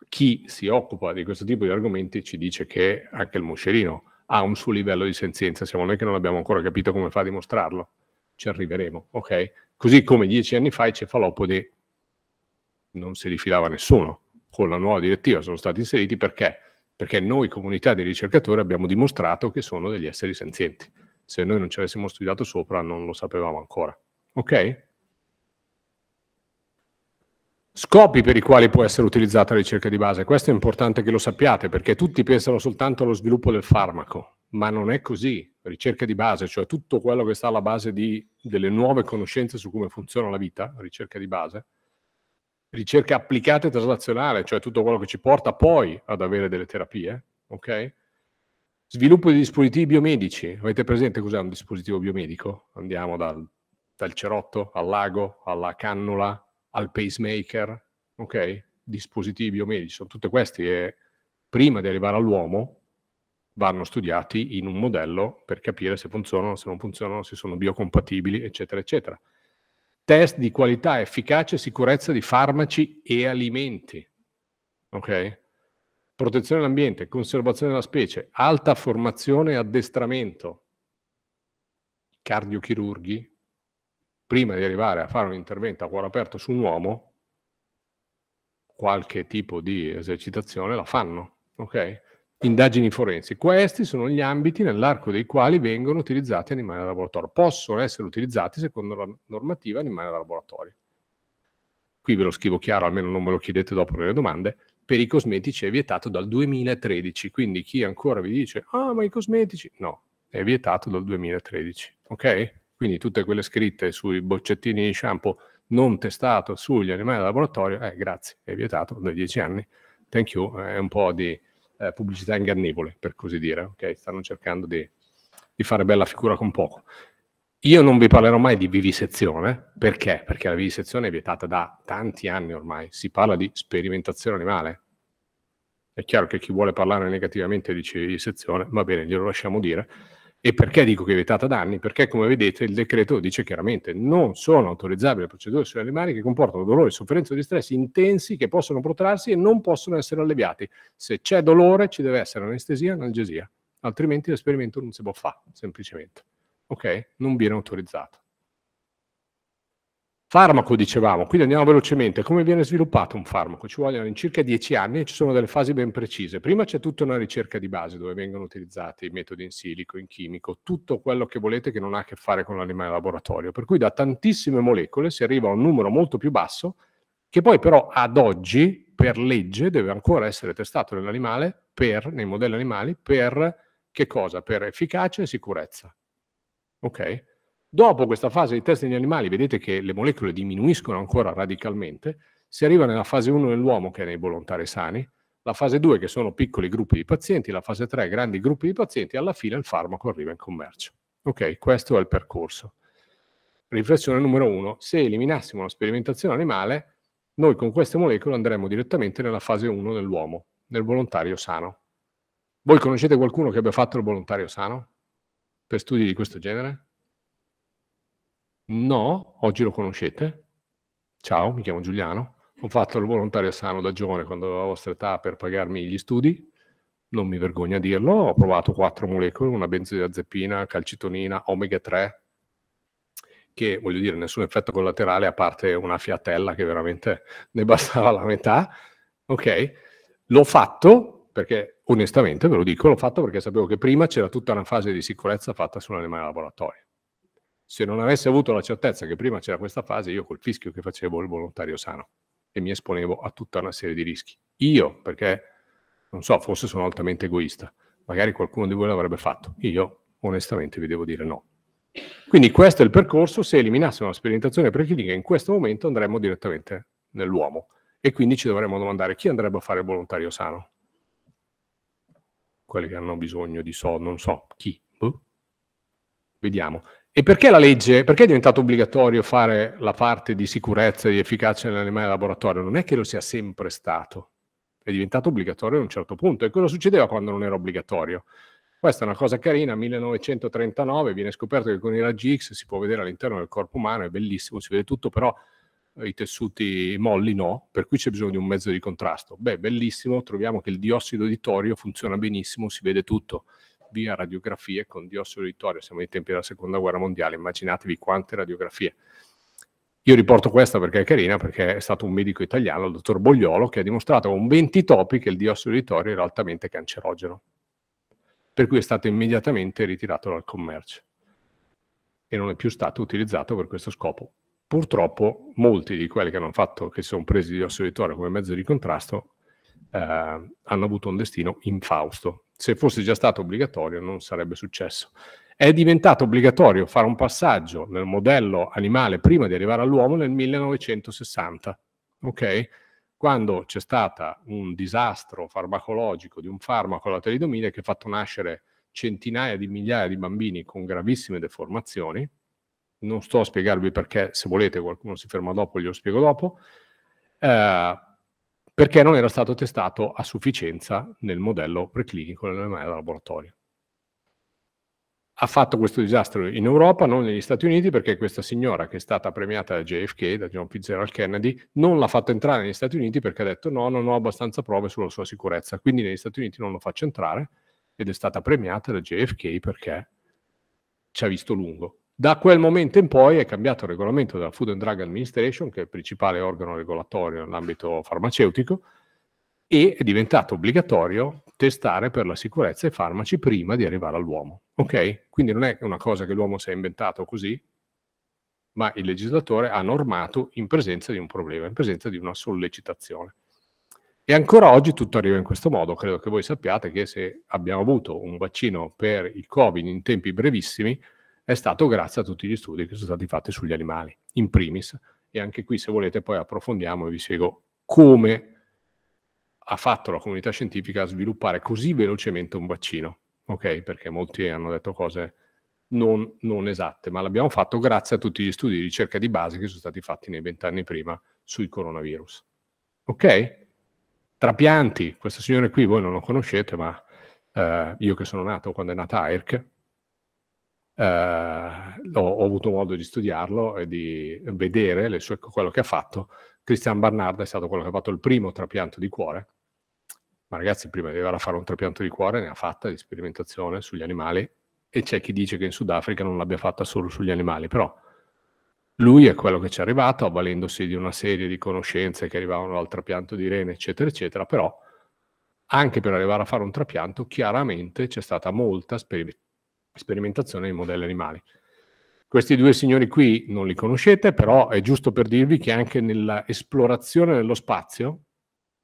chi si occupa di questo tipo di argomenti ci dice che anche il moscerino ha un suo livello di senzienza, siamo noi che non abbiamo ancora capito come fa a dimostrarlo. Ci arriveremo, ok? Così come dieci anni fa i cefalopodi non si rifilava nessuno, con la nuova direttiva sono stati inseriti perché? Perché noi comunità di ricercatori abbiamo dimostrato che sono degli esseri senzienti. Se noi non ci avessimo studiato sopra non lo sapevamo ancora. Ok? scopi per i quali può essere utilizzata la ricerca di base. Questo è importante che lo sappiate perché tutti pensano soltanto allo sviluppo del farmaco, ma non è così. Ricerca di base, cioè tutto quello che sta alla base di, delle nuove conoscenze su come funziona la vita, ricerca di base, ricerca applicata e traslazionale, cioè tutto quello che ci porta poi ad avere delle terapie, ok? Sviluppo di dispositivi biomedici. Avete presente cos'è un dispositivo biomedico? Andiamo dal, dal cerotto all'ago, alla cannula, al pacemaker, ok? Dispositivi biomedici, sono tutte queste che prima di arrivare all'uomo vanno studiati in un modello per capire se funzionano, se non funzionano, se sono biocompatibili, eccetera, eccetera. Test di qualità, efficacia e sicurezza di farmaci e alimenti, ok? Protezione dell'ambiente, conservazione della specie, alta formazione e addestramento, cardiochirurghi, prima di arrivare a fare un intervento a cuore aperto su un uomo, qualche tipo di esercitazione la fanno, ok? Indagini forensi. Questi sono gli ambiti nell'arco dei quali vengono utilizzati animali da laboratorio. Possono essere utilizzati secondo la normativa animali da laboratorio. Qui ve lo scrivo chiaro, almeno non me lo chiedete dopo nelle domande. Per i cosmetici è vietato dal 2013, quindi chi ancora vi dice "Ah, ma i cosmetici" no, è vietato dal 2013, ok? Quindi tutte quelle scritte sui boccettini di shampoo non testato sugli animali da laboratorio, eh, grazie, è vietato da dieci anni. Thank you, eh, è un po' di eh, pubblicità ingannevole, per così dire, ok? Stanno cercando di, di fare bella figura con poco. Io non vi parlerò mai di vivisezione, perché? Perché la vivisezione è vietata da tanti anni ormai, si parla di sperimentazione animale. È chiaro che chi vuole parlare negativamente di vivisezione, va bene, glielo lasciamo dire, e perché dico che è vietata da anni? Perché, come vedete, il decreto dice chiaramente non sono autorizzabili le procedure sugli animali che comportano dolore, sofferenza o distress intensi che possono protrarsi e non possono essere alleviati. Se c'è dolore ci deve essere anestesia e analgesia, altrimenti l'esperimento non si può fare, semplicemente. Ok? Non viene autorizzato. Farmaco dicevamo, quindi andiamo velocemente. Come viene sviluppato un farmaco? Ci vogliono in circa dieci anni e ci sono delle fasi ben precise. Prima c'è tutta una ricerca di base dove vengono utilizzati i metodi in silico, in chimico, tutto quello che volete che non ha a che fare con l'animale laboratorio. Per cui da tantissime molecole si arriva a un numero molto più basso che poi però ad oggi per legge deve ancora essere testato nell'animale, per, nei modelli animali, per che cosa? Per efficacia e sicurezza. Ok? Dopo questa fase di test negli animali, vedete che le molecole diminuiscono ancora radicalmente, si arriva nella fase 1 nell'uomo che è nei volontari sani, la fase 2 che sono piccoli gruppi di pazienti, la fase 3 grandi gruppi di pazienti e alla fine il farmaco arriva in commercio. Ok, questo è il percorso. Riflessione numero 1, se eliminassimo la sperimentazione animale, noi con queste molecole andremo direttamente nella fase 1 nell'uomo, nel volontario sano. Voi conoscete qualcuno che abbia fatto il volontario sano per studi di questo genere? No, oggi lo conoscete. Ciao, mi chiamo Giuliano. Ho fatto il volontario sano da giovane quando avevo la vostra età per pagarmi gli studi. Non mi vergogno a dirlo. Ho provato quattro molecole, una benzodiazepina, calcitonina, omega 3, che voglio dire nessun effetto collaterale a parte una fiatella che veramente ne bastava la metà. Ok, l'ho fatto perché onestamente ve lo dico, l'ho fatto perché sapevo che prima c'era tutta una fase di sicurezza fatta sull'animale laboratorio se non avessi avuto la certezza che prima c'era questa fase, io col fischio che facevo il volontario sano e mi esponevo a tutta una serie di rischi. Io, perché non so, forse sono altamente egoista, magari qualcuno di voi l'avrebbe fatto, io onestamente vi devo dire no. Quindi questo è il percorso, se eliminassimo la sperimentazione preclinica in questo momento andremmo direttamente nell'uomo e quindi ci dovremmo domandare chi andrebbe a fare il volontario sano? Quelli che hanno bisogno di so, non so, chi? Boh. Vediamo. E perché la legge, perché è diventato obbligatorio fare la parte di sicurezza e di efficacia nell'animale laboratorio? Non è che lo sia sempre stato, è diventato obbligatorio a un certo punto. E cosa succedeva quando non era obbligatorio? Questa è una cosa carina, 1939 viene scoperto che con i raggi X si può vedere all'interno del corpo umano, è bellissimo, si vede tutto, però eh, i tessuti molli no, per cui c'è bisogno di un mezzo di contrasto. Beh, bellissimo, troviamo che il diossido di torio funziona benissimo, si vede tutto via radiografie con diossido di torio, siamo ai tempi della seconda guerra mondiale, immaginatevi quante radiografie. Io riporto questa perché è carina, perché è stato un medico italiano, il dottor Bogliolo, che ha dimostrato con 20 topi che il diossido di torio era altamente cancerogeno, per cui è stato immediatamente ritirato dal commercio e non è più stato utilizzato per questo scopo. Purtroppo molti di quelli che hanno fatto, che si sono presi di diossido di come mezzo di contrasto, eh, hanno avuto un destino infausto, se fosse già stato obbligatorio non sarebbe successo. È diventato obbligatorio fare un passaggio nel modello animale prima di arrivare all'uomo nel 1960, okay? quando c'è stato un disastro farmacologico di un farmaco, la talidomide, che ha fatto nascere centinaia di migliaia di bambini con gravissime deformazioni. Non sto a spiegarvi perché, se volete qualcuno si ferma dopo, glielo spiego dopo. Eh, perché non era stato testato a sufficienza nel modello preclinico dell'ML laboratorio. Ha fatto questo disastro in Europa, non negli Stati Uniti, perché questa signora che è stata premiata da JFK, da John Fitzgerald Kennedy, non l'ha fatto entrare negli Stati Uniti perché ha detto no, non ho abbastanza prove sulla sua sicurezza, quindi negli Stati Uniti non lo faccio entrare ed è stata premiata da JFK perché ci ha visto lungo. Da quel momento in poi è cambiato il regolamento della Food and Drug Administration, che è il principale organo regolatorio nell'ambito farmaceutico, e è diventato obbligatorio testare per la sicurezza i farmaci prima di arrivare all'uomo. Ok? Quindi non è una cosa che l'uomo si è inventato così, ma il legislatore ha normato in presenza di un problema, in presenza di una sollecitazione. E ancora oggi tutto arriva in questo modo. Credo che voi sappiate che se abbiamo avuto un vaccino per il Covid in tempi brevissimi, è stato grazie a tutti gli studi che sono stati fatti sugli animali, in primis. E anche qui, se volete, poi approfondiamo e vi spiego come ha fatto la comunità scientifica a sviluppare così velocemente un vaccino, ok? Perché molti hanno detto cose non, non esatte, ma l'abbiamo fatto grazie a tutti gli studi di ricerca di base che sono stati fatti nei vent'anni prima sui coronavirus. Ok? Trapianti, questa signora qui voi non lo conoscete, ma eh, io che sono nato quando è nata IRC, Ehm, ho, ho, avuto modo di studiarlo e di vedere sue, quello che ha fatto. Cristian Barnard è stato quello che ha fatto il primo trapianto di cuore, ma ragazzi prima di arrivare a fare un trapianto di cuore ne ha fatta di sperimentazione sugli animali e c'è chi dice che in Sudafrica non l'abbia fatta solo sugli animali, però lui è quello che ci è arrivato avvalendosi di una serie di conoscenze che arrivavano dal trapianto di rene, eccetera, eccetera, però anche per arrivare a fare un trapianto chiaramente c'è stata molta sperimentazione sperimentazione di modelli animali. Questi due signori qui non li conoscete, però è giusto per dirvi che anche nell'esplorazione dello spazio,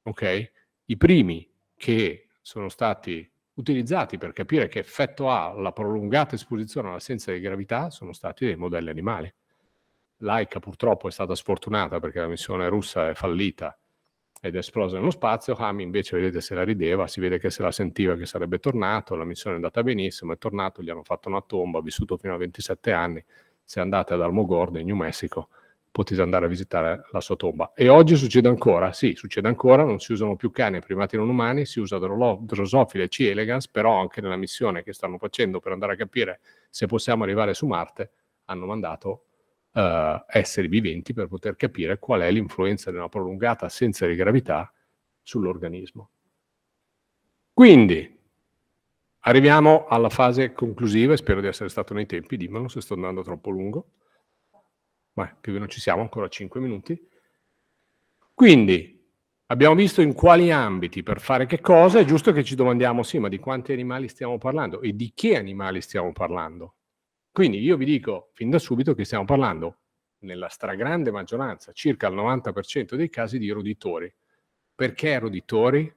okay, i primi che sono stati utilizzati per capire che effetto ha la prolungata esposizione all'assenza di gravità sono stati dei modelli animali. Laika purtroppo è stata sfortunata perché la missione russa è fallita ed è esplosa nello spazio. Hami invece, vedete, se la rideva, si vede che se la sentiva che sarebbe tornato, la missione è andata benissimo, è tornato, gli hanno fatto una tomba, ha vissuto fino a 27 anni, se andate ad Almogordo, in New Mexico, potete andare a visitare la sua tomba. E oggi succede ancora, sì, succede ancora, non si usano più cani e primati non umani, si usa Drosophila e C. elegans, però anche nella missione che stanno facendo per andare a capire se possiamo arrivare su Marte, hanno mandato eh, esseri viventi per poter capire qual è l'influenza di una prolungata assenza di gravità sull'organismo. Quindi, Arriviamo alla fase conclusiva, e spero di essere stato nei tempi, dimmelo se sto andando troppo lungo, ma più o meno ci siamo, ancora 5 minuti. Quindi, abbiamo visto in quali ambiti, per fare che cosa, è giusto che ci domandiamo, sì, ma di quanti animali stiamo parlando e di che animali stiamo parlando? Quindi io vi dico fin da subito che stiamo parlando, nella stragrande maggioranza, circa il 90% dei casi, di roditori. Perché roditori?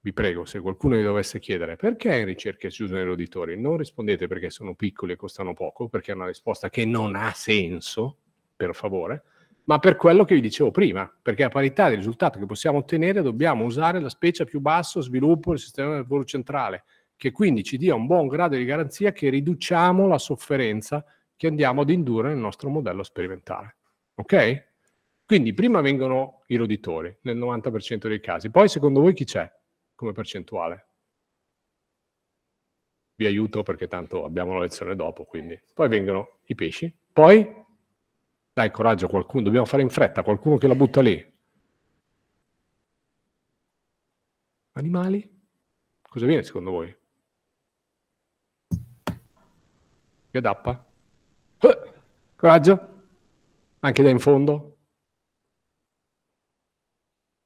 Vi prego, se qualcuno vi dovesse chiedere perché in ricerca si usano i roditori, non rispondete perché sono piccoli e costano poco, perché è una risposta che non ha senso, per favore, ma per quello che vi dicevo prima, perché a parità del risultato che possiamo ottenere dobbiamo usare la specie a più basso sviluppo del sistema nervoso centrale, che quindi ci dia un buon grado di garanzia che riduciamo la sofferenza che andiamo ad indurre nel nostro modello sperimentale. Ok? Quindi prima vengono i roditori, nel 90% dei casi. Poi secondo voi chi c'è come percentuale? Vi aiuto perché tanto abbiamo la lezione dopo, quindi. Poi vengono i pesci. Poi, dai coraggio qualcuno, dobbiamo fare in fretta, qualcuno che la butta lì. Animali? Cosa viene secondo voi? dappa. Coraggio. Anche da in fondo.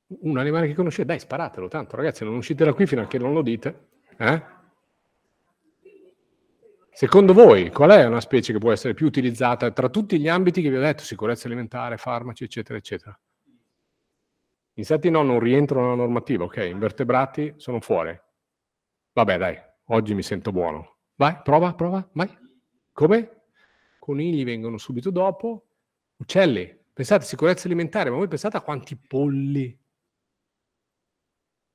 Un animale che conosce, dai, sparatelo tanto, ragazzi, non uscite da qui fino a che non lo dite. Eh? Secondo voi, qual è una specie che può essere più utilizzata tra tutti gli ambiti che vi ho detto, sicurezza alimentare, farmaci, eccetera, eccetera? Insetti no, non rientrano nella normativa, ok? Invertebrati sono fuori. Vabbè, dai, oggi mi sento buono. Vai, prova, prova, vai. Come? Conigli vengono subito dopo, uccelli. Pensate, sicurezza alimentare, ma voi pensate a quanti polli,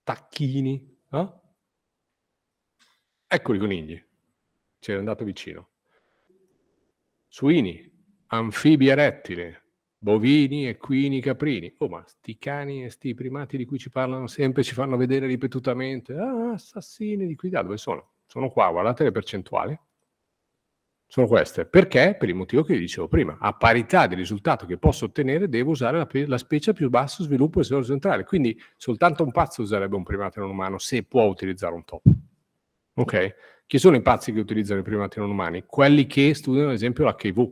tacchini, no? Ecco i conigli, è andato vicino. Suini, anfibi e rettili, bovini, equini, caprini. Oh, ma sti cani e sti primati di cui ci parlano sempre, ci fanno vedere ripetutamente. Ah, assassini di qui, da dove sono? Sono qua, guardate le percentuali sono queste. Perché? Per il motivo che vi dicevo prima. A parità di risultato che posso ottenere, devo usare la, la specie a più basso sviluppo del sistema centrale. Quindi soltanto un pazzo userebbe un primato non umano se può utilizzare un topo. Ok? Chi sono i pazzi che utilizzano i primati non umani? Quelli che studiano, ad esempio, l'HIV.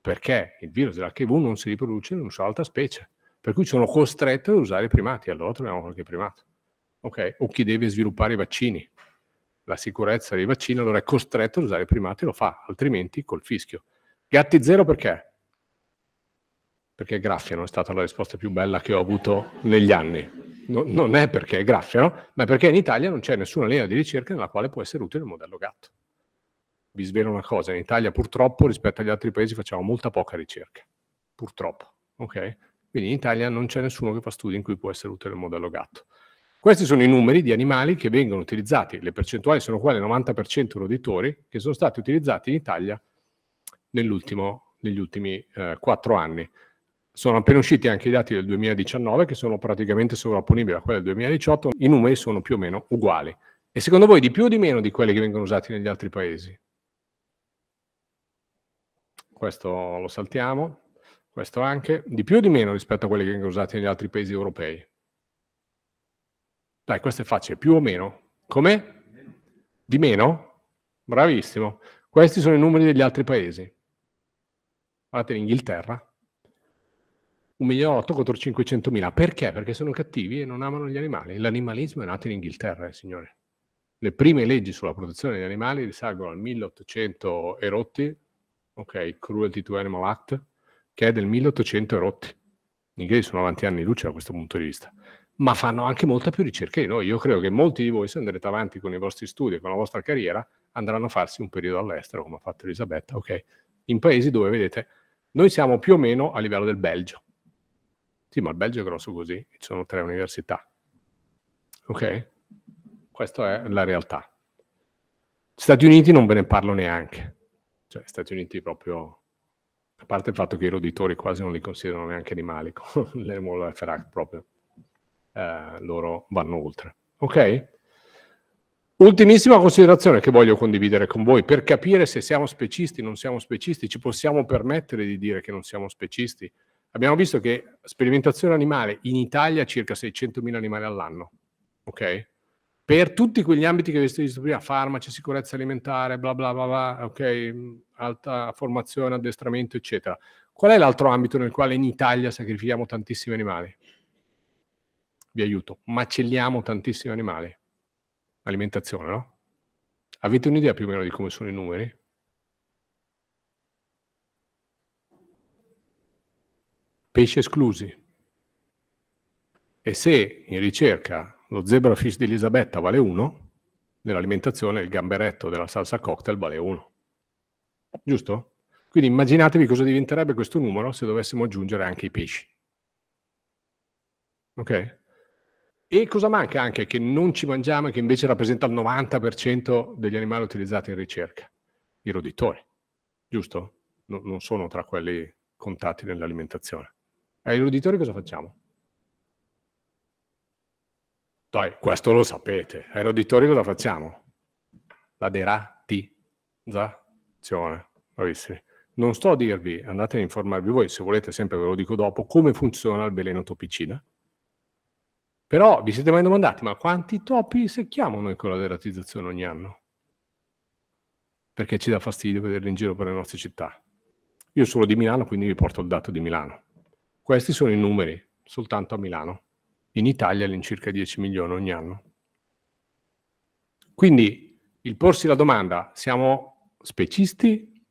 Perché il virus dell'HIV non si riproduce in un'altra specie. Per cui sono costretto ad usare i primati. Allora troviamo qualche primato. Ok? O chi deve sviluppare i vaccini la sicurezza dei vaccini, allora è costretto ad usare i primati, lo fa, altrimenti col fischio. Gatti zero perché? Perché graffiano è stata la risposta più bella che ho avuto negli anni. No, non è perché graffiano, ma perché in Italia non c'è nessuna linea di ricerca nella quale può essere utile il modello gatto. Vi svelo una cosa, in Italia purtroppo rispetto agli altri paesi facciamo molta poca ricerca, purtroppo. Okay? Quindi in Italia non c'è nessuno che fa studi in cui può essere utile il modello gatto. Questi sono i numeri di animali che vengono utilizzati, le percentuali sono quelle il 90% roditori, che sono stati utilizzati in Italia negli ultimi eh, quattro eh, anni. Sono appena usciti anche i dati del 2019 che sono praticamente sovrapponibili a quelli del 2018, i numeri sono più o meno uguali. E secondo voi di più o di meno di quelli che vengono usati negli altri paesi? Questo lo saltiamo, questo anche, di più o di meno rispetto a quelli che vengono usati negli altri paesi europei? Dai, questo è facile, più o meno. Come? Di meno? Bravissimo. Questi sono i numeri degli altri paesi. Guardate l'Inghilterra. 1 milione contro 500.000. Perché? Perché sono cattivi e non amano gli animali. L'animalismo è nato in Inghilterra, eh, signore. Le prime leggi sulla protezione degli animali risalgono al 1800 e rotti, ok, Cruelty to Animal Act, che è del 1800 e rotti. Gli inglesi sono avanti anni luce da questo punto di vista ma fanno anche molta più ricerca di noi. Io credo che molti di voi, se andrete avanti con i vostri studi e con la vostra carriera, andranno a farsi un periodo all'estero, come ha fatto Elisabetta, ok? In paesi dove, vedete, noi siamo più o meno a livello del Belgio. Sì, ma il Belgio è grosso così, ci sono tre università. Ok? Questa è la realtà. Stati Uniti non ve ne parlo neanche. Cioè, Stati Uniti proprio... A parte il fatto che i roditori quasi non li considerano neanche animali, con le Ferrac proprio eh, loro vanno oltre. Ok? Ultimissima considerazione che voglio condividere con voi, per capire se siamo specisti o non siamo specisti, ci possiamo permettere di dire che non siamo specisti. Abbiamo visto che sperimentazione animale in Italia circa 600.000 animali all'anno, ok? Per tutti quegli ambiti che vi ho visto prima, farmaci, sicurezza alimentare, bla bla bla, bla ok? Alta formazione, addestramento, eccetera. Qual è l'altro ambito nel quale in Italia sacrifichiamo tantissimi animali? vi aiuto, macelliamo tantissimi animali. Alimentazione, no? Avete un'idea più o meno di come sono i numeri? Pesci esclusi. E se in ricerca lo zebrafish di Elisabetta vale 1, nell'alimentazione il gamberetto della salsa cocktail vale 1. Giusto? Quindi immaginatevi cosa diventerebbe questo numero se dovessimo aggiungere anche i pesci. Ok? E cosa manca anche che non ci mangiamo e che invece rappresenta il 90% degli animali utilizzati in ricerca? I roditori, giusto? No, non sono tra quelli contati nell'alimentazione. Ai roditori cosa facciamo? Dai, questo lo sapete. Ai roditori cosa facciamo? La deratizzazione. Bravissimi. Non sto a dirvi, andate a informarvi voi, se volete sempre ve lo dico dopo, come funziona il veleno topicina però vi siete mai domandati, ma quanti topi secchiamo noi con la deratizzazione ogni anno? Perché ci dà fastidio vederli in giro per le nostre città. Io sono di Milano, quindi vi porto il dato di Milano. Questi sono i numeri, soltanto a Milano. In Italia all'incirca 10 milioni ogni anno. Quindi il porsi la domanda, siamo specisti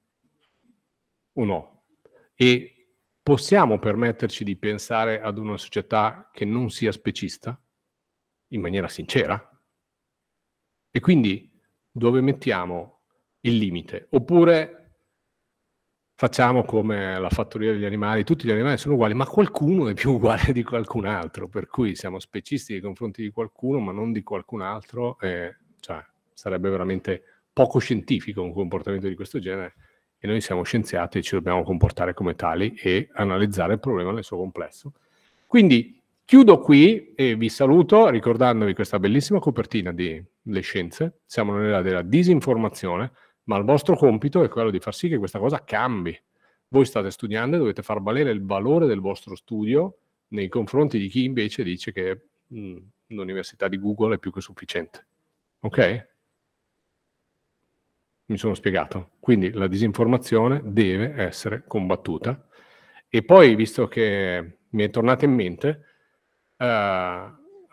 o no? E possiamo permetterci di pensare ad una società che non sia specista in maniera sincera? E quindi dove mettiamo il limite? Oppure facciamo come la fattoria degli animali, tutti gli animali sono uguali, ma qualcuno è più uguale di qualcun altro, per cui siamo specisti nei confronti di qualcuno, ma non di qualcun altro, eh, cioè, sarebbe veramente poco scientifico un comportamento di questo genere e noi siamo scienziati e ci dobbiamo comportare come tali e analizzare il problema nel suo complesso. Quindi chiudo qui e vi saluto ricordandovi questa bellissima copertina di Le Scienze. Siamo nell'era della disinformazione, ma il vostro compito è quello di far sì che questa cosa cambi. Voi state studiando e dovete far valere il valore del vostro studio nei confronti di chi invece dice che mh, mm, l'università di Google è più che sufficiente. Ok? Mi sono spiegato. Quindi la disinformazione deve essere combattuta. E poi, visto che mi è tornata in mente, eh,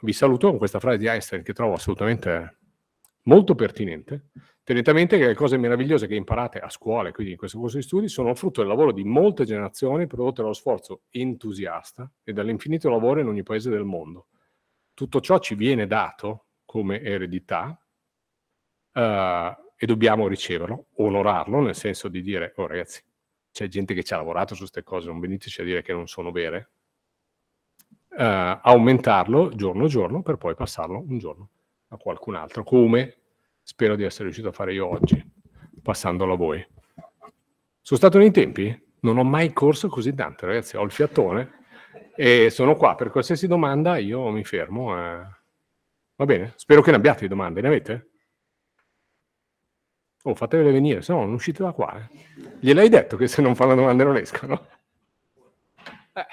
vi saluto con questa frase di Einstein che trovo assolutamente molto pertinente. Tenete a mente che le cose meravigliose che imparate a scuola, quindi in questo corso di studi, sono frutto del lavoro di molte generazioni prodotte dallo sforzo entusiasta e dall'infinito lavoro in ogni paese del mondo. Tutto ciò ci viene dato come eredità, eh, e dobbiamo riceverlo, onorarlo, nel senso di dire, oh ragazzi, c'è gente che ci ha lavorato su queste cose, non veniteci a dire che non sono vere, uh, aumentarlo giorno giorno per poi passarlo un giorno a qualcun altro, come spero di essere riuscito a fare io oggi, passandolo a voi. Sono stato nei tempi? Non ho mai corso così tanto, ragazzi, ho il fiatone e sono qua per qualsiasi domanda, io mi fermo. Eh. Va bene? Spero che ne abbiate di domande, ne avete? Oh, fatevele venire, se no non uscite da qua. Eh. Gliel'hai detto che se non fanno domande non escono? Eh.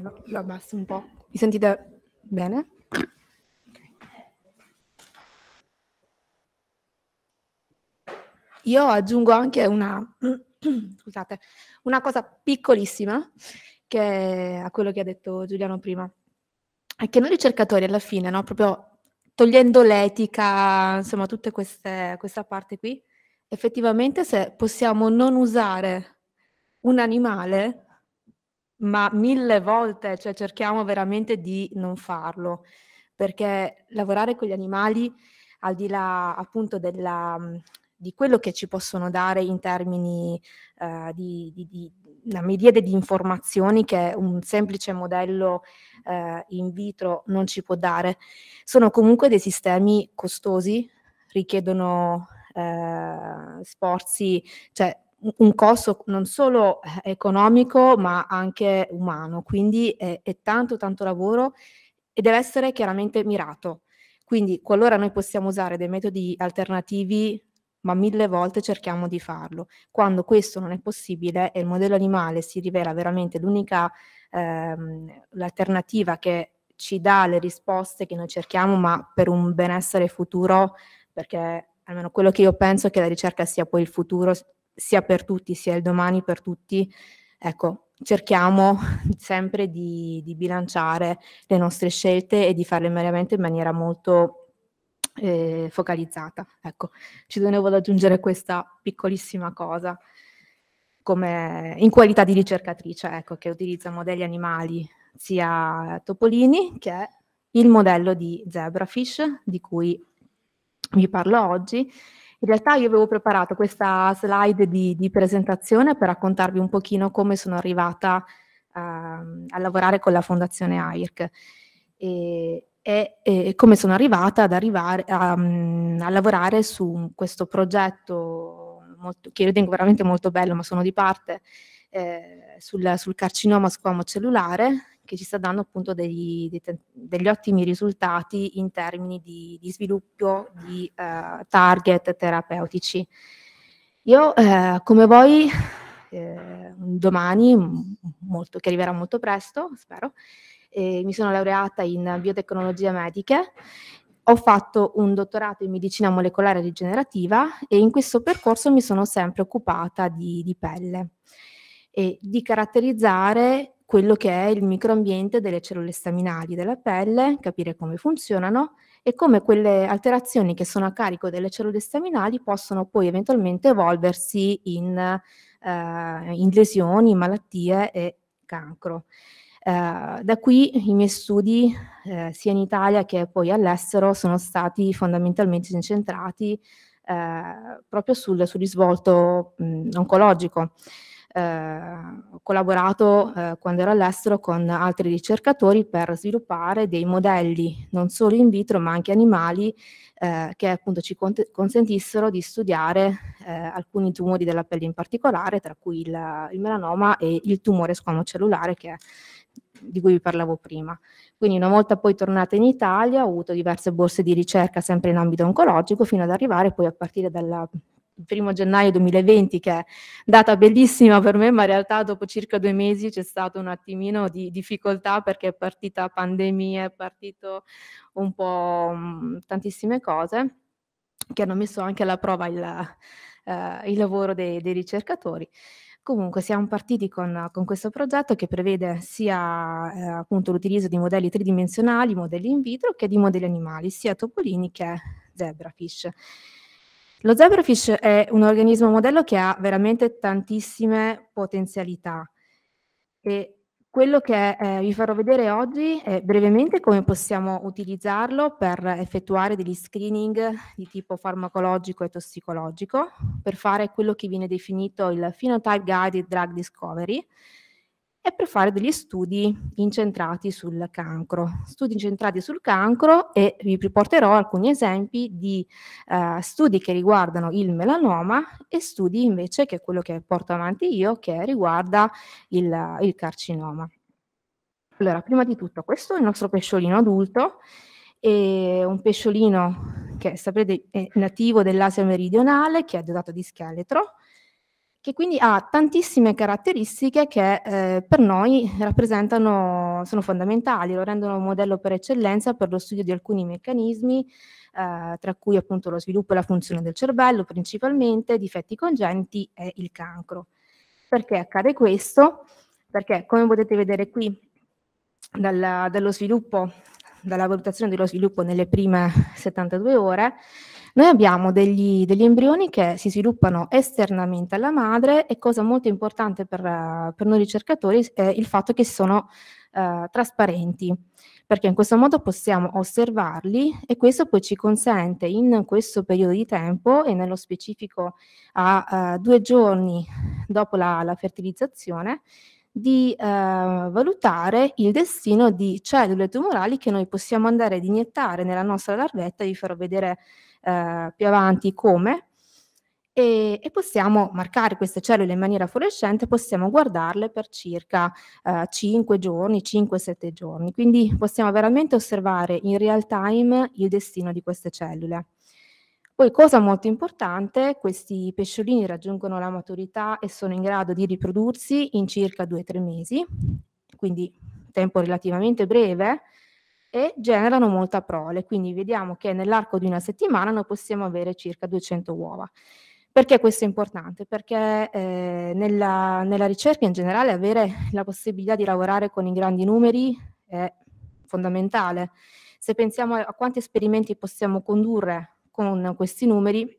lo, lo abbasso un po'. Mi sentite bene? Io aggiungo anche una, scusate, una cosa piccolissima che, a quello che ha detto Giuliano prima. È che noi ricercatori alla fine, no, proprio togliendo l'etica, insomma, tutta questa parte qui, effettivamente se possiamo non usare un animale ma mille volte, cioè cerchiamo veramente di non farlo, perché lavorare con gli animali, al di là appunto della, di quello che ci possono dare in termini eh, di, di, di, una miriade di informazioni che un semplice modello eh, in vitro non ci può dare, sono comunque dei sistemi costosi, richiedono eh, sforzi, cioè un costo non solo eh, economico ma anche umano, quindi è, è tanto tanto lavoro e deve essere chiaramente mirato. Quindi qualora noi possiamo usare dei metodi alternativi ma mille volte cerchiamo di farlo. Quando questo non è possibile e il modello animale si rivela veramente l'unica ehm, l'alternativa che ci dà le risposte che noi cerchiamo, ma per un benessere futuro, perché almeno quello che io penso è che la ricerca sia poi il futuro sia per tutti, sia il domani per tutti, ecco, cerchiamo sempre di, di bilanciare le nostre scelte e di farle meramente in maniera molto eh, focalizzata. Ecco, ci tenevo ad aggiungere questa piccolissima cosa. Come in qualità di ricercatrice, ecco, che utilizza modelli animali sia Topolini che il modello di zebrafish di cui vi parlo oggi in realtà io avevo preparato questa slide di, di presentazione per raccontarvi un pochino come sono arrivata uh, a lavorare con la fondazione AIRC e, e, e come sono arrivata ad arrivare a, ehm, a lavorare su questo progetto molto, che io ritengo veramente molto bello, ma sono di parte, eh, sul, sul carcinoma squamo cellulare, che ci sta dando appunto degli, degli ottimi risultati in termini di, di sviluppo di eh, target terapeutici. Io eh, come voi eh, domani, molto, che arriverà molto presto, spero, eh, mi sono laureata in biotecnologie mediche ho fatto un dottorato in medicina molecolare rigenerativa e in questo percorso mi sono sempre occupata di, di pelle e di caratterizzare quello che è il microambiente delle cellule staminali della pelle, capire come funzionano e come quelle alterazioni che sono a carico delle cellule staminali possono poi eventualmente evolversi in, eh, in lesioni, malattie e cancro. Eh, da qui i miei studi, eh, sia in Italia che poi all'estero, sono stati fondamentalmente incentrati eh, proprio sul, sul risvolto mh, oncologico. Eh, collaborato eh, quando ero all'estero con altri ricercatori per sviluppare dei modelli non solo in vitro ma anche animali eh, che appunto ci consentissero di studiare alcuni tumori della pelle in particolare, tra cui il, il melanoma e il tumore squamocellulare che è di cui vi parlavo prima. Quindi una volta poi tornata in Italia ho avuto diverse borse di ricerca sempre in ambito oncologico fino ad arrivare poi a partire dalla primo gennaio 2020, che è data bellissima per me, ma in realtà dopo circa due mesi c'è stato un attimino di difficoltà perché è partita pandemia, è partito un po' mh, mm, tantissime cose che hanno messo anche alla prova il, eh, il lavoro dei, dei ricercatori. Comunque siamo partiti con, con, questo progetto che prevede sia eh, appunto l'utilizzo di modelli tridimensionali, modelli in vitro, che di modelli animali, sia topolini che zebrafish. Lo zebrafish è un organismo modello che ha veramente tantissime potenzialità e quello che eh, vi farò vedere oggi è brevemente come possiamo utilizzarlo per effettuare degli screening di tipo farmacologico e tossicologico, per fare quello che viene definito il phenotype guided drug discovery, e per fare degli studi incentrati sul cancro. Studi incentrati sul cancro e vi riporterò alcuni esempi di eh, studi che riguardano il melanoma e studi invece che è quello che porto avanti io che riguarda il, il carcinoma. Allora, prima di tutto questo è il nostro pesciolino adulto, è un pesciolino che saprete è nativo dell'Asia meridionale, che è dotato di scheletro, che quindi ha tantissime caratteristiche che eh, per noi rappresentano, sono fondamentali, lo rendono un modello per eccellenza per lo studio di alcuni meccanismi, eh, tra cui appunto lo sviluppo e la funzione del cervello principalmente, difetti congeniti e il cancro. Perché accade questo? Perché come potete vedere qui dalla, dallo sviluppo, dalla valutazione dello sviluppo nelle prime 72 ore, noi abbiamo degli, degli, embrioni che si sviluppano esternamente alla madre e cosa molto importante per, per noi ricercatori è il fatto che sono eh, trasparenti, perché in questo modo possiamo osservarli e questo poi ci consente in questo periodo di tempo e nello specifico a eh, due giorni dopo la, la fertilizzazione di eh, valutare il destino di cellule tumorali che noi possiamo andare ad iniettare nella nostra larvetta, vi farò vedere eh, più avanti come, e, e, possiamo marcare queste cellule in maniera fluorescente, possiamo guardarle per circa eh, 5 giorni, 5-7 giorni, quindi possiamo veramente osservare in real time il destino di queste cellule. Poi cosa molto importante, questi pesciolini raggiungono la maturità e sono in grado di riprodursi in circa 2-3 mesi, quindi tempo relativamente breve, e generano molta prole, quindi vediamo che nell'arco di una settimana noi possiamo avere circa 200 uova. Perché questo è importante? Perché eh, nella, nella, ricerca in generale avere la possibilità di lavorare con i grandi numeri è fondamentale. Se pensiamo a quanti esperimenti possiamo condurre con questi numeri,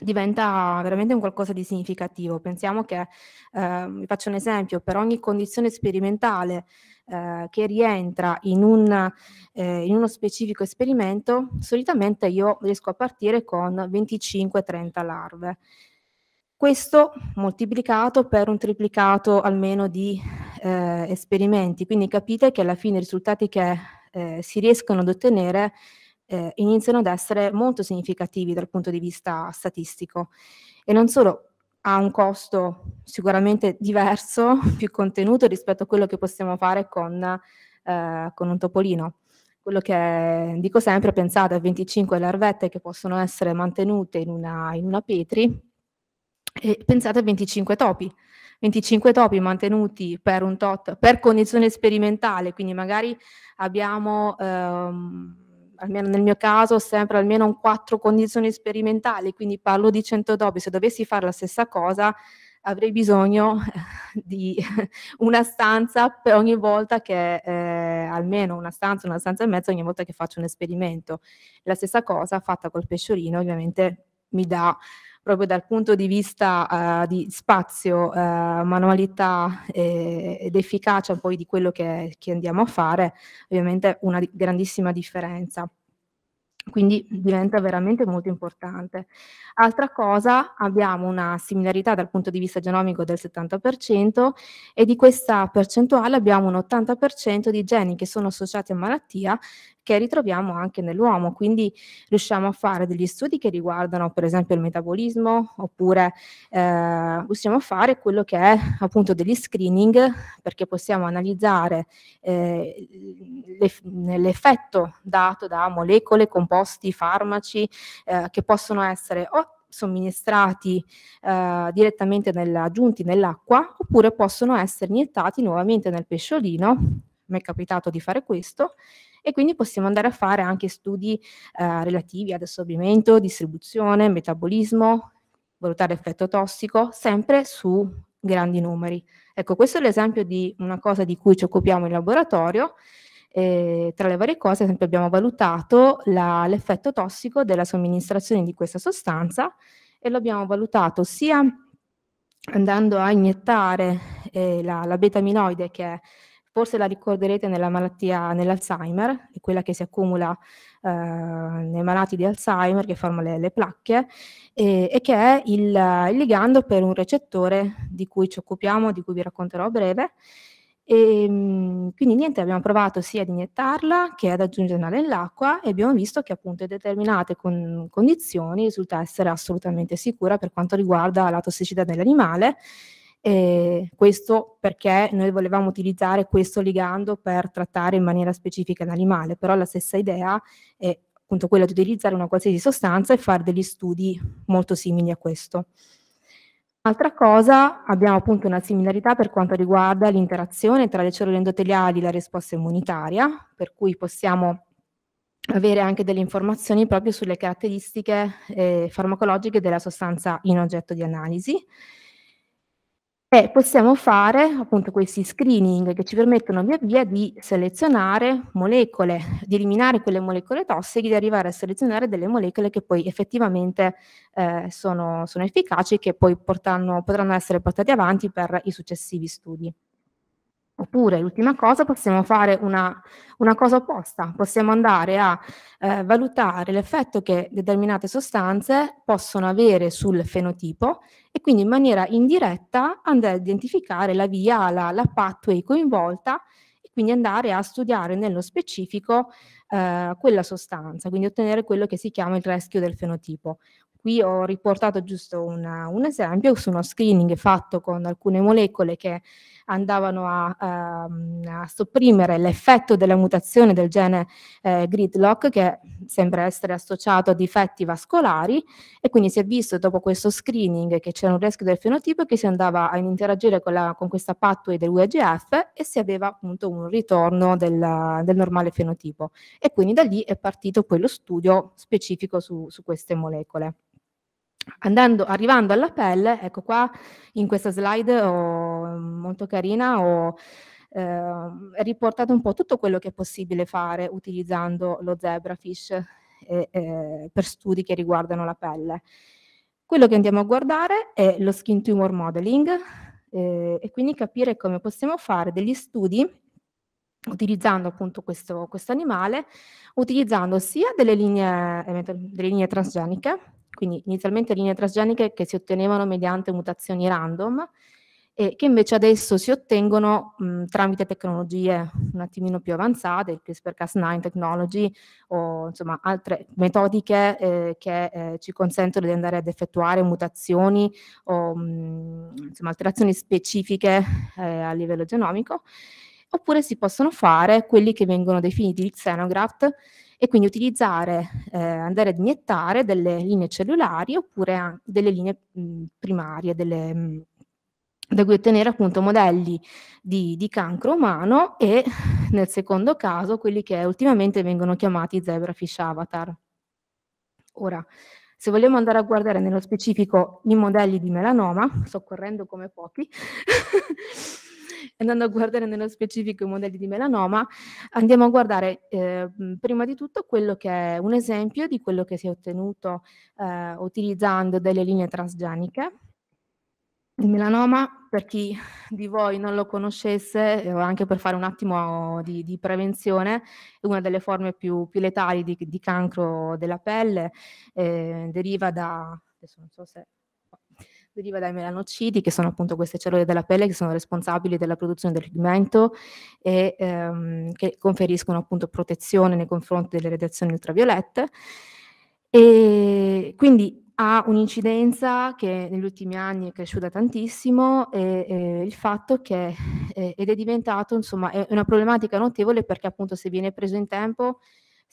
diventa veramente un qualcosa di significativo. Pensiamo che, eh, vi faccio un esempio, per ogni condizione sperimentale eh, che rientra in, un, eh, in, uno specifico esperimento, solitamente io riesco a partire con 25-30 larve. Questo moltiplicato per un triplicato almeno di eh, esperimenti, quindi capite che alla fine i risultati che eh, si riescono ad ottenere eh, iniziano ad essere molto significativi dal punto di vista statistico e non solo ha un costo sicuramente diverso, più contenuto rispetto a quello che possiamo fare con, eh, con un topolino. Quello che dico sempre, pensate a 25 larvette che possono essere mantenute in una, in una petri e pensate a 25 topi. 25 topi mantenuti per un tot, per condizione sperimentale, quindi magari abbiamo... Ehm, almeno nel mio caso, sempre almeno quattro condizioni sperimentali, quindi parlo di 100 dobi, se dovessi fare la stessa cosa avrei bisogno di una stanza per ogni volta che, eh, almeno una stanza, una stanza e mezza ogni volta che faccio un esperimento. La stessa cosa fatta col pesciolino ovviamente mi dà proprio dal punto di vista uh, di spazio, uh, manualità e, eh, ed efficacia poi di quello che, che andiamo a fare, ovviamente una di- grandissima differenza quindi diventa veramente molto importante. Altra cosa, abbiamo una similarità dal punto di vista genomico del 70% e di questa percentuale abbiamo un 80% di geni che sono associati a malattia che ritroviamo anche nell'uomo. Quindi riusciamo a fare degli studi che riguardano per esempio il metabolismo oppure eh, possiamo fare quello che è appunto degli screening perché possiamo analizzare eh, l'effetto dato da molecole, composti, farmaci eh, che possono essere o somministrati eh, direttamente nella, aggiunti nell'acqua oppure possono essere iniettati nuovamente nel pesciolino, mi è capitato di fare questo, e quindi possiamo andare a fare anche studi eh, relativi ad assorbimento, distribuzione, metabolismo, valutare effetto tossico, sempre su grandi numeri. Ecco, questo è l'esempio di una cosa di cui ci occupiamo in laboratorio. Eh, tra le varie cose, ad esempio, abbiamo valutato l'effetto tossico della somministrazione di questa sostanza e l'abbiamo valutato sia andando a iniettare eh, la, la beta-aminoide che è Forse la ricorderete nella malattia, nell'Alzheimer, quella che si accumula eh, nei malati di Alzheimer, che forma le, le placche, e, e, che è il, il ligando per un recettore di cui ci occupiamo, di cui vi racconterò a breve, e, ehm, quindi niente, abbiamo provato sia ad iniettarla che ad aggiungerla nell'acqua e abbiamo visto che appunto in determinate con, condizioni risulta essere assolutamente sicura per quanto riguarda la tossicità dell'animale eh, questo perché noi volevamo utilizzare questo ligando per trattare in maniera specifica l'animale, però la stessa idea è appunto quella di utilizzare una qualsiasi sostanza e fare degli studi molto simili a questo. Altra cosa, abbiamo appunto una similarità per quanto riguarda l'interazione tra le cellule endoteliali e la risposta immunitaria, per cui possiamo avere anche delle informazioni proprio sulle caratteristiche eh, farmacologiche della sostanza in oggetto di analisi e possiamo fare appunto questi screening che ci permettono via via di selezionare molecole, di eliminare quelle molecole tossiche, di arrivare a selezionare delle molecole che poi effettivamente eh, sono, sono, efficaci e che poi portano, potranno essere portate avanti per i successivi studi. Oppure, l'ultima cosa, possiamo fare una, una cosa opposta, possiamo andare a eh, valutare l'effetto che determinate sostanze possono avere sul fenotipo e quindi in maniera indiretta andare a identificare la via, la, la pathway coinvolta e quindi andare a studiare nello specifico eh, quella sostanza, quindi ottenere quello che si chiama il rischio del fenotipo qui ho riportato giusto una, un esempio su uno screening fatto con alcune molecole che andavano a, ehm, a, sopprimere l'effetto della mutazione del gene eh, gridlock che sembra essere associato a difetti vascolari e quindi si è visto dopo questo screening che c'era un rischio del fenotipo che si andava a interagire con, la, con questa pathway dell'UEGF e si aveva appunto un ritorno del, del, normale fenotipo e quindi da lì è partito poi lo studio specifico su, su queste molecole. Andando, arrivando alla pelle, ecco qua in questa slide ho, molto carina ho eh, riportato un po' tutto quello che è possibile fare utilizzando lo zebrafish eh, eh, per studi che riguardano la pelle. Quello che andiamo a guardare è lo skin tumor modeling eh, e quindi capire come possiamo fare degli studi utilizzando appunto questo, questo animale, utilizzando sia delle linee, eh, delle linee transgeniche quindi inizialmente linee trasgeniche che si ottenevano mediante mutazioni random e che invece adesso si ottengono mh, tramite tecnologie un attimino più avanzate, il CRISPR-Cas9 technology o insomma altre metodiche eh, che eh, ci consentono di andare ad effettuare mutazioni o mh, insomma, alterazioni specifiche eh, a livello genomico, oppure si possono fare quelli che vengono definiti xenograft, e quindi utilizzare, eh, andare ad iniettare delle linee cellulari oppure delle linee mh, mm, primarie, delle, mh, mm, da cui ottenere appunto modelli di, di, cancro umano e nel secondo caso quelli che ultimamente vengono chiamati zebrafish avatar. Ora, se vogliamo andare a guardare nello specifico i modelli di melanoma, sto correndo come pochi, andando a guardare nello specifico i modelli di melanoma, andiamo a guardare eh, prima di tutto quello che è un esempio di quello che si è ottenuto eh, utilizzando delle linee transgeniche. Il melanoma, per chi di voi non lo conoscesse, eh, o anche per fare un attimo di, di prevenzione, è una delle forme più, più letali di, di, cancro della pelle, eh, deriva da, adesso non so se deriva dai melanocidi, che sono appunto queste cellule della pelle che sono responsabili della produzione del pigmento e ehm, che conferiscono appunto protezione nei confronti delle radiazioni ultraviolette. E quindi ha un'incidenza che negli ultimi anni è cresciuta tantissimo e, e il fatto che è, eh, ed è diventato insomma è una problematica notevole perché appunto se viene preso in tempo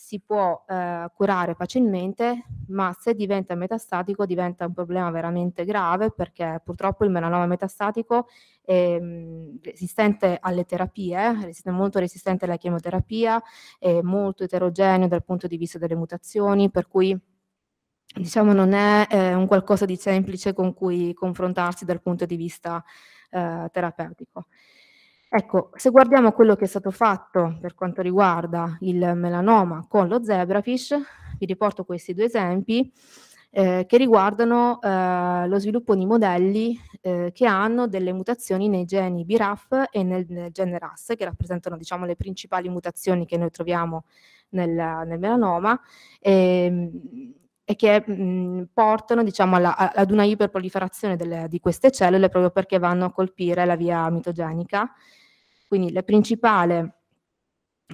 si può eh, curare facilmente, ma se diventa metastatico diventa un problema veramente grave perché purtroppo il melanoma metastatico è ehm, mh, resistente alle terapie, è eh, molto resistente alla chemioterapia, è molto eterogeneo dal punto di vista delle mutazioni, per cui diciamo non è eh, un qualcosa di semplice con cui confrontarsi dal punto di vista eh, terapeutico. Ecco, se guardiamo quello che è stato fatto per quanto riguarda il melanoma con lo zebrafish, vi riporto questi due esempi eh, che riguardano eh, lo sviluppo di modelli eh, che hanno delle mutazioni nei geni BRAF e nel, nel gene RAS, che rappresentano diciamo, le principali mutazioni che noi troviamo nel, nel melanoma. E, ehm, e che mh, mm, portano diciamo, alla, ad una iperproliferazione delle, di queste cellule proprio perché vanno a colpire la via mitogenica quindi la principale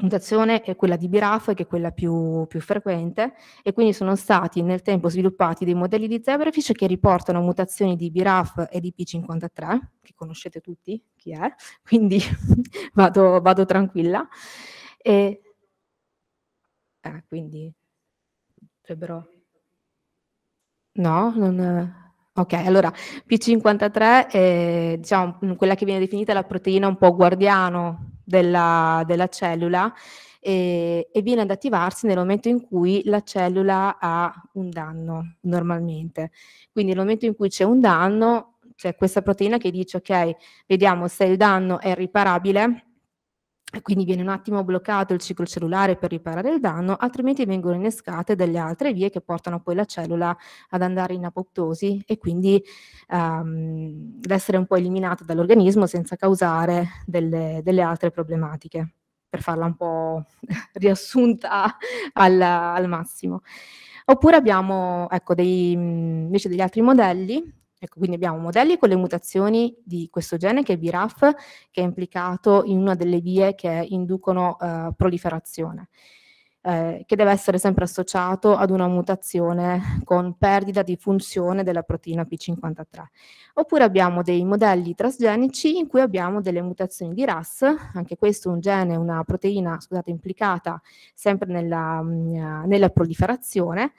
mutazione è quella di Biraf, che è quella più, più, frequente, e quindi sono stati nel tempo sviluppati dei modelli di zebrafish che riportano mutazioni di Biraf e di P53, che conoscete tutti chi è, quindi vado, vado, tranquilla. E, eh, quindi dovrebbero... No, non... Ok, allora P53 è diciamo, mm, quella che viene definita la proteina un po' guardiano della, della cellula e, e, viene ad attivarsi nel momento in cui la cellula ha un danno normalmente. Quindi nel momento in cui c'è un danno, c'è questa proteina che dice ok, vediamo se il danno è riparabile quindi viene un attimo bloccato il ciclo cellulare per riparare il danno, altrimenti vengono innescate delle altre vie che portano poi la cellula ad andare in apoptosi e quindi um, ad essere un po' eliminata dall'organismo senza causare delle, delle, altre problematiche, per farla un po' riassunta al, al massimo. Oppure abbiamo ecco, dei, invece degli altri modelli Ecco, quindi abbiamo modelli con le mutazioni di questo gene che è BRAF, che è implicato in una delle vie che inducono eh, proliferazione, eh, che deve essere sempre associato ad una mutazione con perdita di funzione della proteina P53. Oppure abbiamo dei modelli trasgenici in cui abbiamo delle mutazioni di RAS, anche questo è un gene, una proteina scusate, implicata sempre nella, mm, nella proliferazione,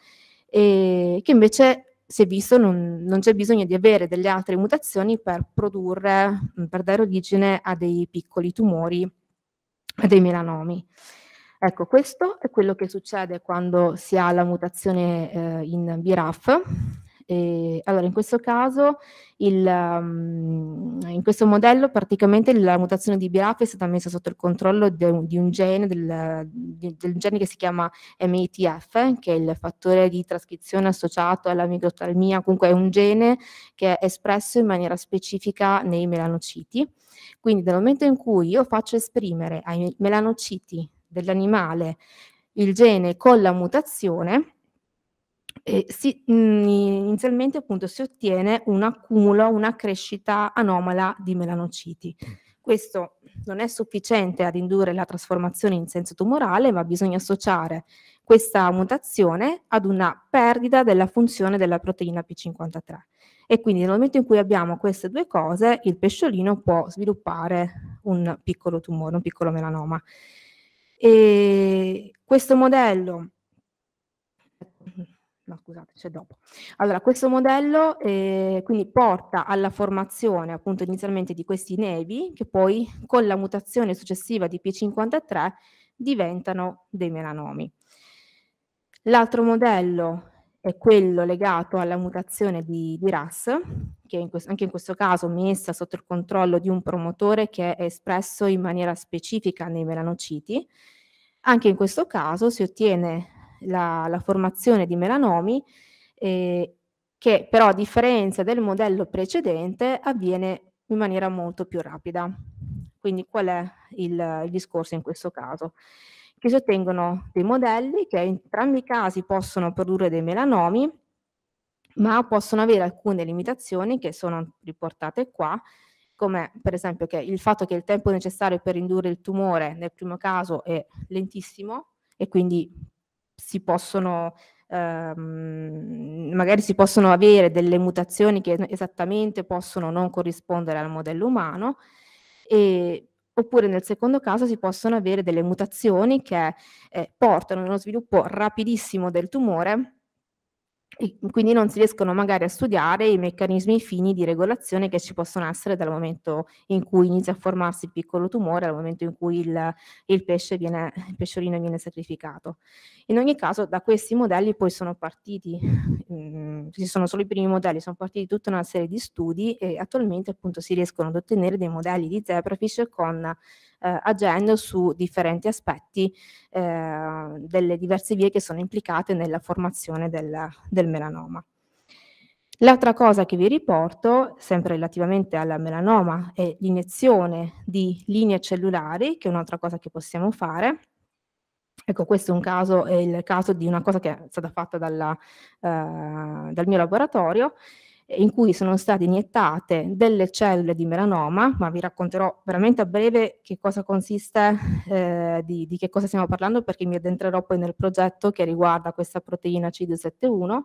e che invece si è visto non, non c'è bisogno di avere delle altre mutazioni per produrre, mm, per dare origine a dei piccoli tumori, a dei melanomi. Ecco, questo è quello che succede quando si ha la mutazione eh, in BRAF e, allora, in questo caso, il, um, in questo modello, praticamente la mutazione di BRAF è stata messa sotto il controllo di un, di un gene, del, di, del, gene che si chiama MITF, che è il fattore di trascrizione associato alla microtalmia, comunque è un gene che è espresso in maniera specifica nei melanociti. Quindi dal momento in cui io faccio esprimere ai melanociti dell'animale il gene con la mutazione, eh, si, mh, mm, inizialmente appunto si ottiene un accumulo, una crescita anomala di melanociti. Mm. Questo non è sufficiente ad indurre la trasformazione in senso tumorale, ma bisogna associare questa mutazione ad una perdita della funzione della proteina P53. E quindi nel momento in cui abbiamo queste due cose, il pesciolino può sviluppare un piccolo tumore, un piccolo melanoma. E questo modello no scusate, c'è dopo. Allora, questo modello eh, quindi porta alla formazione appunto inizialmente di questi nevi che poi con la mutazione successiva di P53 diventano dei melanomi. L'altro modello è quello legato alla mutazione di, di RAS, che in questo, anche in questo caso messa sotto il controllo di un promotore che è espresso in maniera specifica nei melanociti. Anche in questo caso si ottiene la, la formazione di melanomi eh, che però a differenza del modello precedente avviene in maniera molto più rapida. Quindi qual è il, il discorso in questo caso? Che si ottengono dei modelli che in entrambi i casi possono produrre dei melanomi, ma possono avere alcune limitazioni che sono riportate qua, come per esempio che il fatto che il tempo necessario per indurre il tumore nel primo caso è lentissimo e quindi si possono ehm, magari si possono avere delle mutazioni che esattamente possono non corrispondere al modello umano e, oppure nel secondo caso si possono avere delle mutazioni che eh, portano a uno sviluppo rapidissimo del tumore e quindi non si riescono magari a studiare i meccanismi fini di regolazione che ci possono essere dal momento in cui inizia a formarsi il piccolo tumore al momento in cui il, il, pesce viene, il pesciolino viene sacrificato. In ogni caso da questi modelli poi sono partiti, mh, mm, ci sono solo i primi modelli, sono partiti tutta una serie di studi e attualmente appunto si riescono ad ottenere dei modelli di zebrafish con eh, agendo su differenti aspetti eh, delle diverse vie che sono implicate nella formazione del, del melanoma. L'altra cosa che vi riporto, sempre relativamente alla melanoma, è l'iniezione di linee cellulari, che è un'altra cosa che possiamo fare. Ecco, questo è, un caso, è il caso di una cosa che è stata fatta dalla, eh, dal mio laboratorio, in cui sono state iniettate delle cellule di melanoma, ma vi racconterò veramente a breve che cosa consiste, eh, di, di, che cosa stiamo parlando, perché mi addentrerò poi nel progetto che riguarda questa proteina CD71.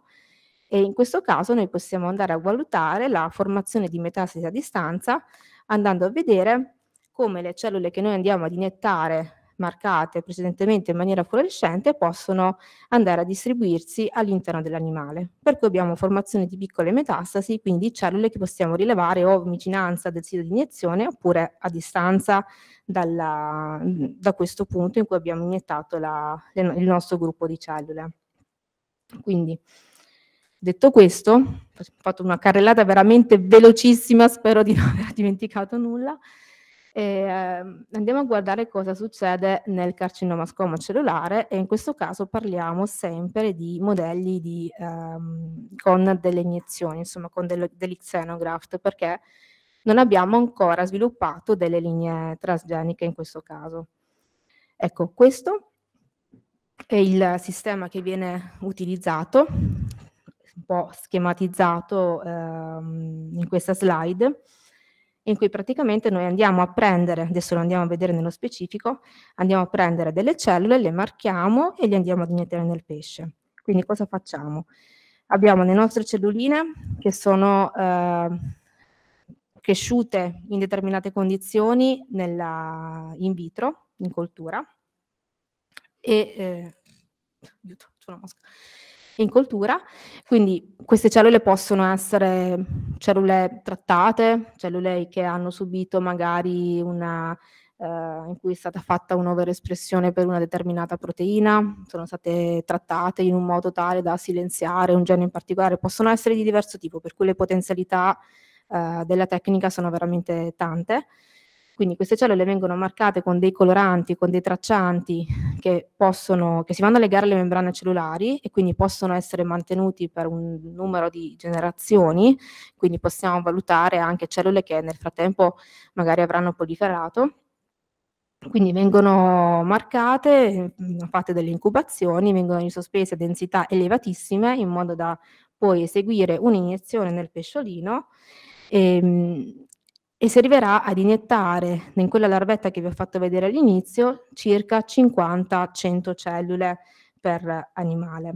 E in questo caso noi possiamo andare a valutare la formazione di metastasi a distanza andando a vedere come le cellule che noi andiamo ad iniettare marcate precedentemente in maniera fluorescente possono andare a distribuirsi all'interno dell'animale. Per cui abbiamo formazione di piccole metastasi, quindi cellule che possiamo rilevare o vicinanza del sito di iniezione oppure a distanza dalla, da questo punto in cui abbiamo iniettato la, il nostro gruppo di cellule. Quindi, detto questo, ho fatto una carrellata veramente velocissima, spero di non aver dimenticato nulla. E, ehm, andiamo a guardare cosa succede nel carcinoma scoma cellulare e in questo caso parliamo sempre di modelli di, ehm, con delle iniezioni, insomma con dello, degli xenograft, perché non abbiamo ancora sviluppato delle linee transgeniche in questo caso. Ecco, questo è il sistema che viene utilizzato, un po' schematizzato ehm, in questa slide in cui praticamente noi andiamo a prendere, adesso lo andiamo a vedere nello specifico, andiamo a prendere delle cellule, le marchiamo e le andiamo ad iniettare nel pesce. Quindi cosa facciamo? Abbiamo le nostre celluline che sono eh, cresciute in determinate condizioni nella, in vitro, in coltura, e... Eh, aiuto, una mosca in coltura. Quindi queste cellule possono essere cellule trattate, cellule che hanno subito magari una Uh, in cui è stata fatta un'overespressione per una determinata proteina, sono state trattate in un modo tale da silenziare un gene in particolare, possono essere di diverso tipo, per cui le potenzialità uh, della tecnica sono veramente tante. Quindi queste cellule vengono marcate con dei coloranti, con dei traccianti che, possono, che si vanno a legare alle membrane cellulari e quindi possono essere mantenuti per un numero di generazioni, quindi possiamo valutare anche cellule che nel frattempo magari avranno proliferato quindi vengono marcate, mm, fatte delle incubazioni, vengono in sospese a densità elevatissime in modo da poi eseguire un'iniezione nel pesciolino e, mm, e servirà ad iniettare in quella larvetta che vi ho fatto vedere all'inizio circa 50-100 cellule per animale.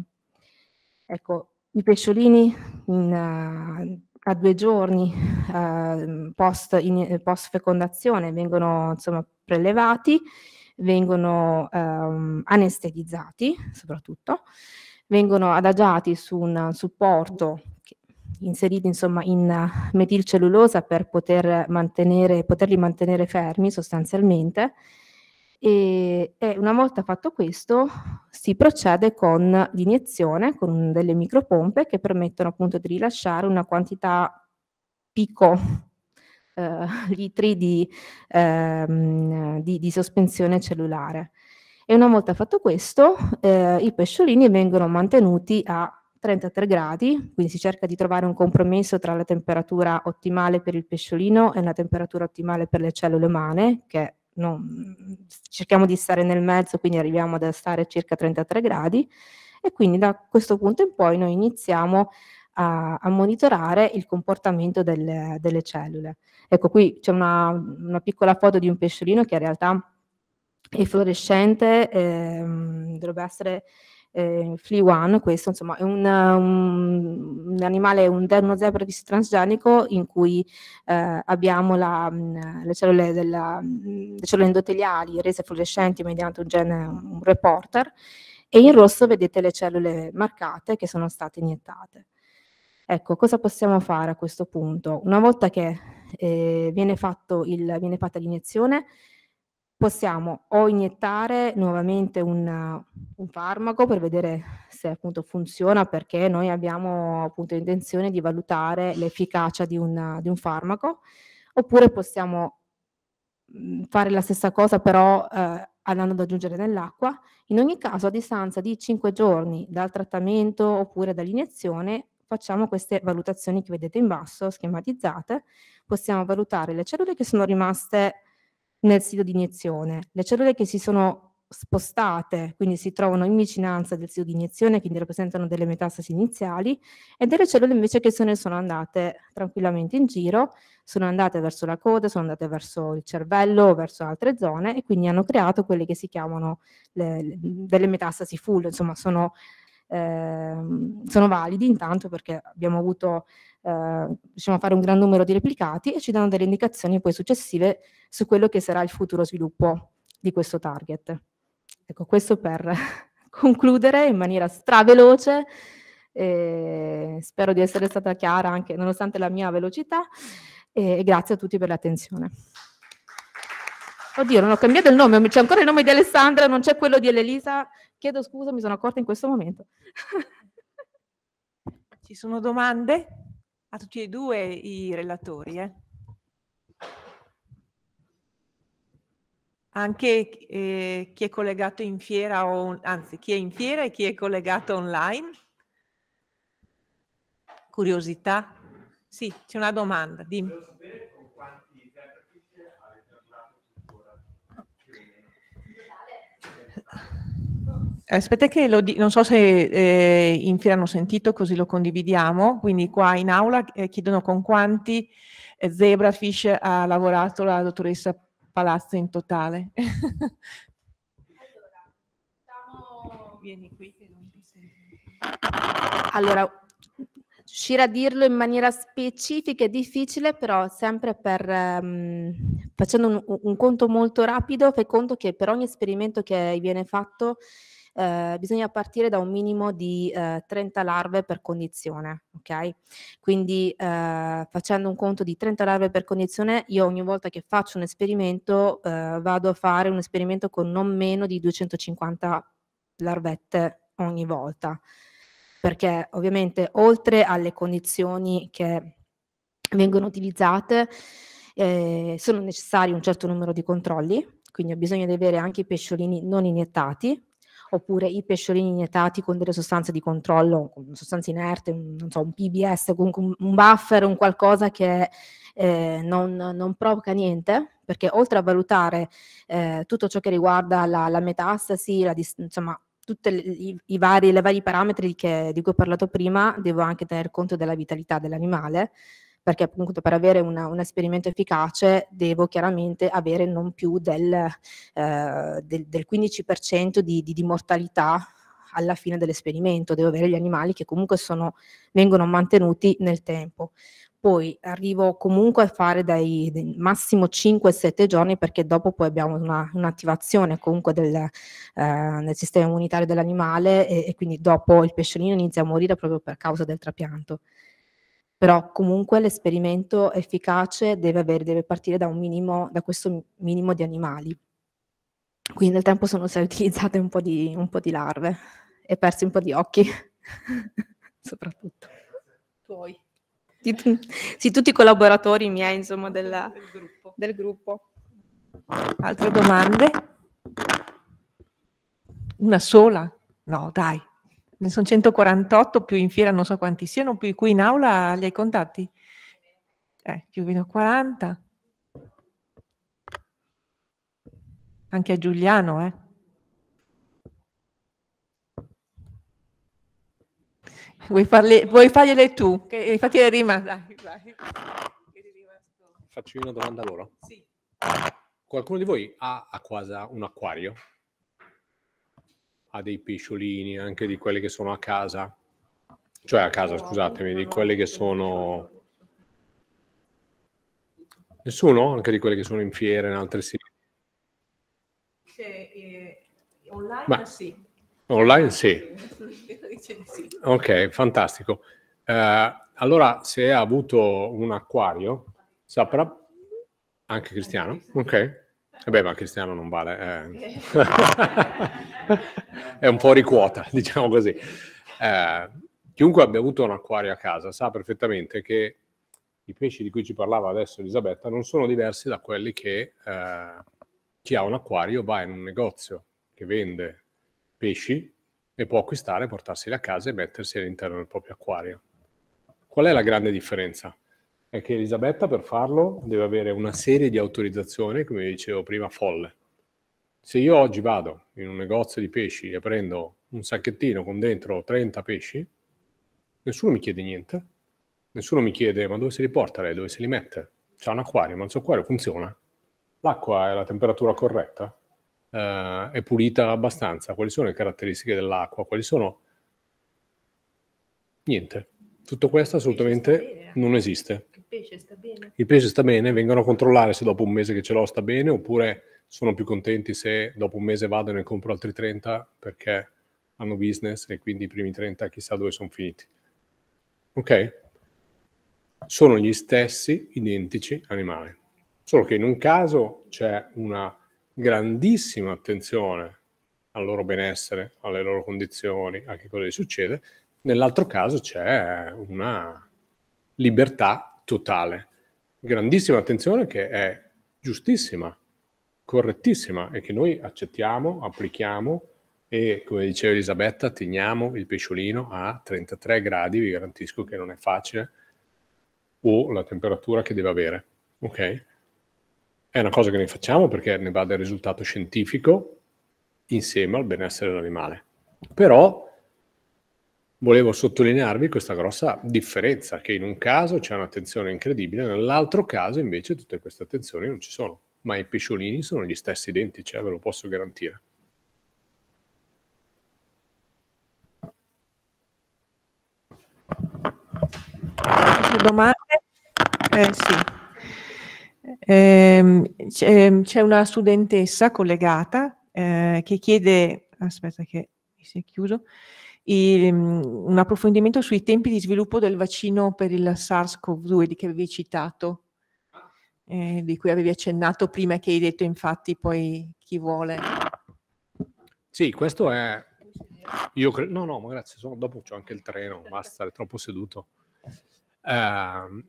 Ecco, i pesciolini in, uh, a due giorni uh, post, in, post, fecondazione vengono insomma, prelevati, vengono um, anestetizzati soprattutto, vengono adagiati su un supporto inseriti insomma in metilcellulosa per poter mantenere, poterli mantenere fermi sostanzialmente e, e, una volta fatto questo si procede con l'iniezione con delle micropompe che permettono appunto di rilasciare una quantità picco eh, litri di, ehm, di, di sospensione cellulare. E una volta fatto questo, eh, i pesciolini vengono mantenuti a 33 gradi, quindi si cerca di trovare un compromesso tra la temperatura ottimale per il pesciolino e la temperatura ottimale per le cellule umane, che no, cerchiamo di stare nel mezzo, quindi arriviamo ad stare a circa 33 gradi e quindi da questo punto in poi noi iniziamo a, a monitorare il comportamento delle, delle, cellule. Ecco qui c'è una, una piccola foto di un pesciolino che in realtà è fluorescente, ehm, dovrebbe essere eh, Flea One, questo insomma è un, un, un animale, un, uno zebra di transgenico in cui eh, abbiamo la, mm, le, cellule della, mm, le, cellule endoteliali rese fluorescenti mediante un gene, un reporter, e in rosso vedete le cellule marcate che sono state iniettate. Ecco, cosa possiamo fare a questo punto? Una volta che eh, viene, il, viene fatta l'iniezione, possiamo o iniettare nuovamente un, un, farmaco per vedere se appunto funziona perché noi abbiamo appunto intenzione di valutare l'efficacia di un, di un farmaco oppure possiamo mm, fare la stessa cosa però eh, andando ad aggiungere nell'acqua in ogni caso a distanza di 5 giorni dal trattamento oppure dall'iniezione facciamo queste valutazioni che vedete in basso schematizzate possiamo valutare le cellule che sono rimaste nel sito di iniezione. Le cellule che si sono spostate, quindi si trovano in vicinanza del sito di iniezione, quindi rappresentano delle metastasi iniziali, e delle cellule invece che se ne sono andate tranquillamente in giro, sono andate verso la coda, sono andate verso il cervello, verso altre zone, e quindi hanno creato quelle che si chiamano le, le, delle metastasi full, insomma sono Ehm, sono validi intanto perché abbiamo avuto, diciamo, fare un gran numero di replicati e ci danno delle indicazioni poi successive su quello che sarà il futuro sviluppo di questo target. Ecco, questo per concludere in maniera straveloce. e ehm, spero di essere stata chiara anche nonostante la mia velocità e grazie a tutti per l'attenzione. Oddio, non ho cambiato il nome, c'è ancora il nome di Alessandra, non c'è quello di Elisa. Chiedo scusa, mi sono accorta in questo momento. Ci sono domande a tutti e due i relatori? Eh? Anche eh, chi è collegato in fiera, o, anzi chi è in fiera e chi è collegato online? Curiosità? Sì, c'è una domanda, dimmi. Aspetta che lo dico, non so se eh, in fila hanno sentito, così lo condividiamo. Quindi qua in aula eh, chiedono con quanti eh, zebrafish ha lavorato la dottoressa Palazzo in totale. allora, Vieni qui che non ti sento. Allora, riuscire a dirlo in maniera specifica è difficile, però sempre per, ehm, facendo un, un, conto molto rapido, fai conto che per ogni esperimento che viene fatto eh, bisogna partire da un minimo di eh, 30 larve per condizione, ok? Quindi eh, facendo un conto di 30 larve per condizione, io ogni volta che faccio un esperimento eh, vado a fare un esperimento con non meno di 250 larvette ogni volta, perché ovviamente oltre alle condizioni che vengono utilizzate, eh, sono necessari un certo numero di controlli, quindi ho bisogno di avere anche i pesciolini non iniettati oppure i pesciolini iniettati con delle sostanze di controllo, con sostanze inerte, un, so, un PBS, comunque un buffer, un qualcosa che eh, non, non, provoca niente, perché oltre a valutare eh, tutto ciò che riguarda la, la metastasi, la, insomma, tutti i, i, vari, i vari parametri che, di cui ho parlato prima, devo anche tener conto della vitalità dell'animale, perché appunto per avere una, un esperimento efficace devo chiaramente avere non più del, eh, del, del 15% di, di, di mortalità alla fine dell'esperimento, devo avere gli animali che comunque sono, vengono mantenuti nel tempo. Poi arrivo comunque a fare dai massimo 5-7 giorni perché dopo poi abbiamo una, un'attivazione comunque del, eh, del, sistema immunitario dell'animale e, e quindi dopo il pesciolino inizia a morire proprio per causa del trapianto però comunque l'esperimento efficace deve, avere, deve partire da, un minimo, da, questo minimo di animali. Quindi nel tempo sono state utilizzate un po' di, un po di larve e persi un po' di occhi, soprattutto. Tuoi. sì, tutti i collaboratori miei, insomma, della, del, gruppo. del gruppo. Altre domande? Una sola? No, dai ne sono 148 più in fiera non so quanti siano, più qui in aula li hai contati? Eh, più o meno 40. Anche a Giuliano, eh. Vuoi, farle, vuoi fargliele tu? Che, infatti è rimasta. Faccio una domanda a loro. Sì. Qualcuno di voi ha a casa un acquario? a dei pesciolini, anche di quelli che sono a casa, cioè a casa, scusatemi, di quelli che sono... Nessuno? Anche di quelli che sono in fiera, in altri siti? Eh, online Beh, sì. Online sì. ok, fantastico. Eh, allora, se ha avuto un acquario, saprà... Anche Cristiano? Ok. E eh beh, ma Cristiano non vale. Eh. È un po' riquota, diciamo così. Eh, chiunque abbia avuto un acquario a casa sa perfettamente che i pesci di cui ci parlava adesso Elisabetta non sono diversi da quelli che eh, chi ha un acquario va in un negozio che vende pesci e può acquistare, portarseli a casa e mettersi all'interno del proprio acquario. Qual è la grande differenza? è che Elisabetta per farlo deve avere una serie di autorizzazioni, come dicevo prima, folle. Se io oggi vado in un negozio di pesci e prendo un sacchettino con dentro 30 pesci, nessuno mi chiede niente, nessuno mi chiede ma dove se li porta lei, dove se li mette? C'è un acquario, ma il suo acquario funziona? L'acqua è la temperatura corretta? Eh, è pulita abbastanza? Quali sono le caratteristiche dell'acqua? Quali sono... Niente. Tutto questo assolutamente non esiste pesce sta bene? Il pesce sta bene, vengono a controllare se dopo un mese che ce l'ho sta bene oppure sono più contenti se dopo un mese vado e ne compro altri 30 perché hanno business e quindi i primi 30 chissà dove sono finiti. Ok? Sono gli stessi identici animali, solo che in un caso c'è una grandissima attenzione al loro benessere, alle loro condizioni, a che cosa gli succede, nell'altro caso c'è una libertà totale. Grandissima attenzione che è giustissima, correttissima e che noi accettiamo, applichiamo e come diceva Elisabetta, teniamo il pesciolino a 33 gradi, vi garantisco che non è facile, o la temperatura che deve avere. Ok? È una cosa che noi facciamo perché ne va del risultato scientifico insieme al benessere dell'animale. Però Volevo sottolinearvi questa grossa differenza, che in un caso c'è un'attenzione incredibile, nell'altro caso invece tutte queste attenzioni non ci sono, ma i pesciolini sono gli stessi identici, eh, ve lo posso garantire. Domande? Eh, sì. Eh, c'è una studentessa collegata eh, che chiede, aspetta che mi si è chiuso, e, um, mm, un approfondimento sui tempi di sviluppo del vaccino per il SARS-CoV-2 di che avevi citato, eh, di cui avevi accennato prima e che hai detto infatti poi chi vuole. Sì, questo è... Io cre... No, no, ma grazie, sono... dopo c'ho anche il treno, basta, è troppo seduto. Uh,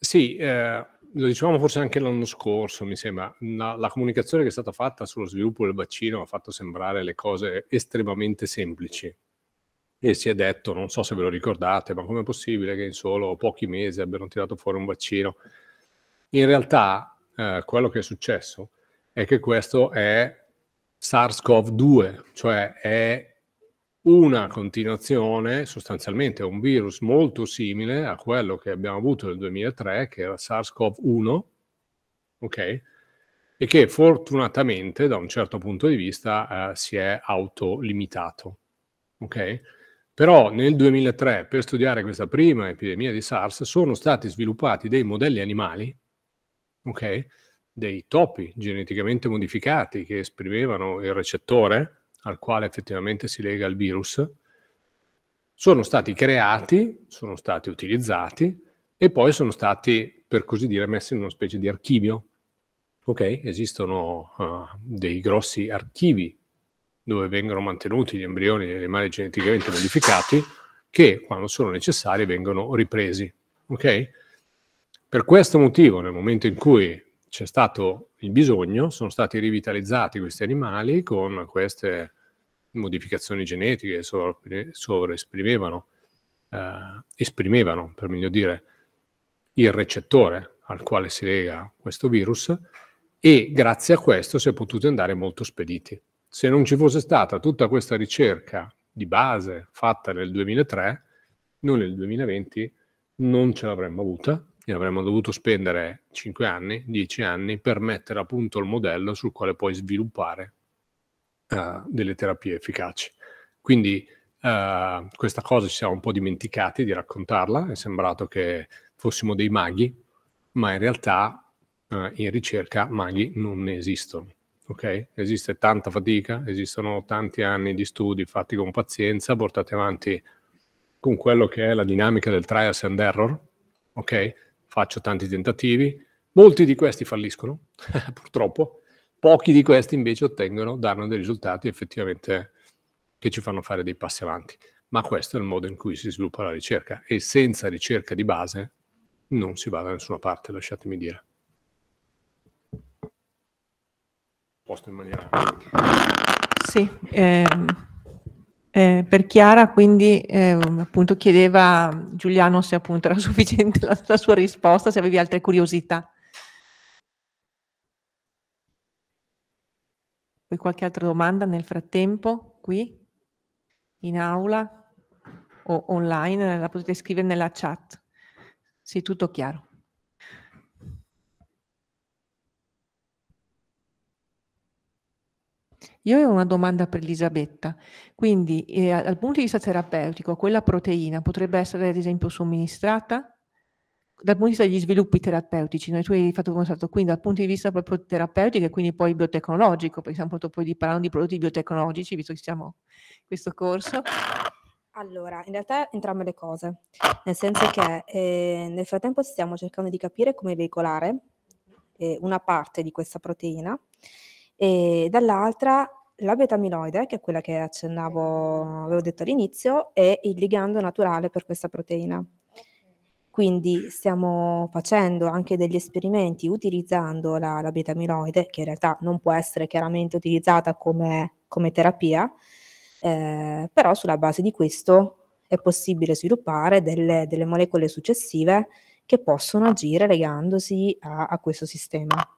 sì, eh, lo dicevamo forse anche l'anno scorso, mi sembra, la, la, comunicazione che è stata fatta sullo sviluppo del vaccino ha fatto sembrare le cose estremamente semplici e si è detto, non so se ve lo ricordate, ma com'è possibile che in solo pochi mesi abbiano tirato fuori un vaccino? In realtà eh, quello che è successo è che questo è SARS-CoV-2, cioè è una continuazione, sostanzialmente un virus molto simile a quello che abbiamo avuto nel 2003, che era SARS-CoV-1, ok? E che fortunatamente da un certo punto di vista eh, si è autolimitato, ok? Però nel 2003, per studiare questa prima epidemia di SARS, sono stati sviluppati dei modelli animali, okay, dei topi geneticamente modificati che esprimevano il recettore al quale effettivamente si lega il virus, sono stati creati, sono stati utilizzati e poi sono stati, per così dire, messi in una specie di archivio. Okay? Esistono uh, dei grossi archivi dove vengono mantenuti gli embrioni degli animali geneticamente modificati che quando sono necessari vengono ripresi. Okay? Per questo motivo, nel momento in cui c'è stato il bisogno, sono stati rivitalizzati questi animali con queste modificazioni genetiche che sovraesprimevano, eh, esprimevano, per meglio dire, il recettore al quale si lega questo virus e grazie a questo si è potuti andare molto spediti. Se non ci fosse stata tutta questa ricerca di base fatta nel 2003, noi nel 2020 non ce l'avremmo avuta e avremmo dovuto spendere 5 anni, 10 anni per mettere a punto il modello sul quale puoi sviluppare uh, delle terapie efficaci. Quindi uh, questa cosa ci siamo un po' dimenticati di raccontarla, è sembrato che fossimo dei maghi, ma in realtà uh, in ricerca maghi non ne esistono ok? Esiste tanta fatica, esistono tanti anni di studi fatti con pazienza, portati avanti con quello che è la dinamica del trials and error, ok? Faccio tanti tentativi, molti di questi falliscono, purtroppo, pochi di questi invece ottengono, danno dei risultati effettivamente che ci fanno fare dei passi avanti. Ma questo è il modo in cui si sviluppa la ricerca e senza ricerca di base non si va da nessuna parte, lasciatemi dire. posto in maniera... Sì, ehm, eh, per Chiara quindi eh, appunto chiedeva Giuliano se appunto era sufficiente la, la sua risposta, se avevi altre curiosità. Poi qualche altra domanda nel frattempo qui in aula o online la potete scrivere nella chat. Sì, tutto chiaro. Io ho una domanda per Elisabetta. Quindi, eh, dal punto di vista terapeutico, quella proteina potrebbe essere, ad esempio, somministrata? Dal punto di vista degli sviluppi terapeutici, noi tu hai fatto un stato quindi dal punto di vista proprio terapeutico e quindi poi biotecnologico, perché stiamo poi parlando di prodotti biotecnologici, visto che siamo in questo corso. Allora, in realtà entrambe le cose, nel senso che eh, nel frattempo stiamo cercando di capire come veicolare eh, una parte di questa proteina e dall'altra la beta-amiloide, che è quella che accennavo, avevo detto all'inizio, è il ligando naturale per questa proteina. Quindi stiamo facendo anche degli esperimenti utilizzando la, la beta-amiloide, che in realtà non può essere chiaramente utilizzata come, come terapia, eh, però sulla base di questo è possibile sviluppare delle, delle molecole successive che possono agire legandosi a, a questo sistema.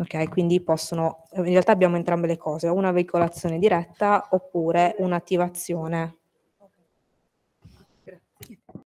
Ok, quindi possono, in realtà abbiamo entrambe le cose, una veicolazione diretta oppure un'attivazione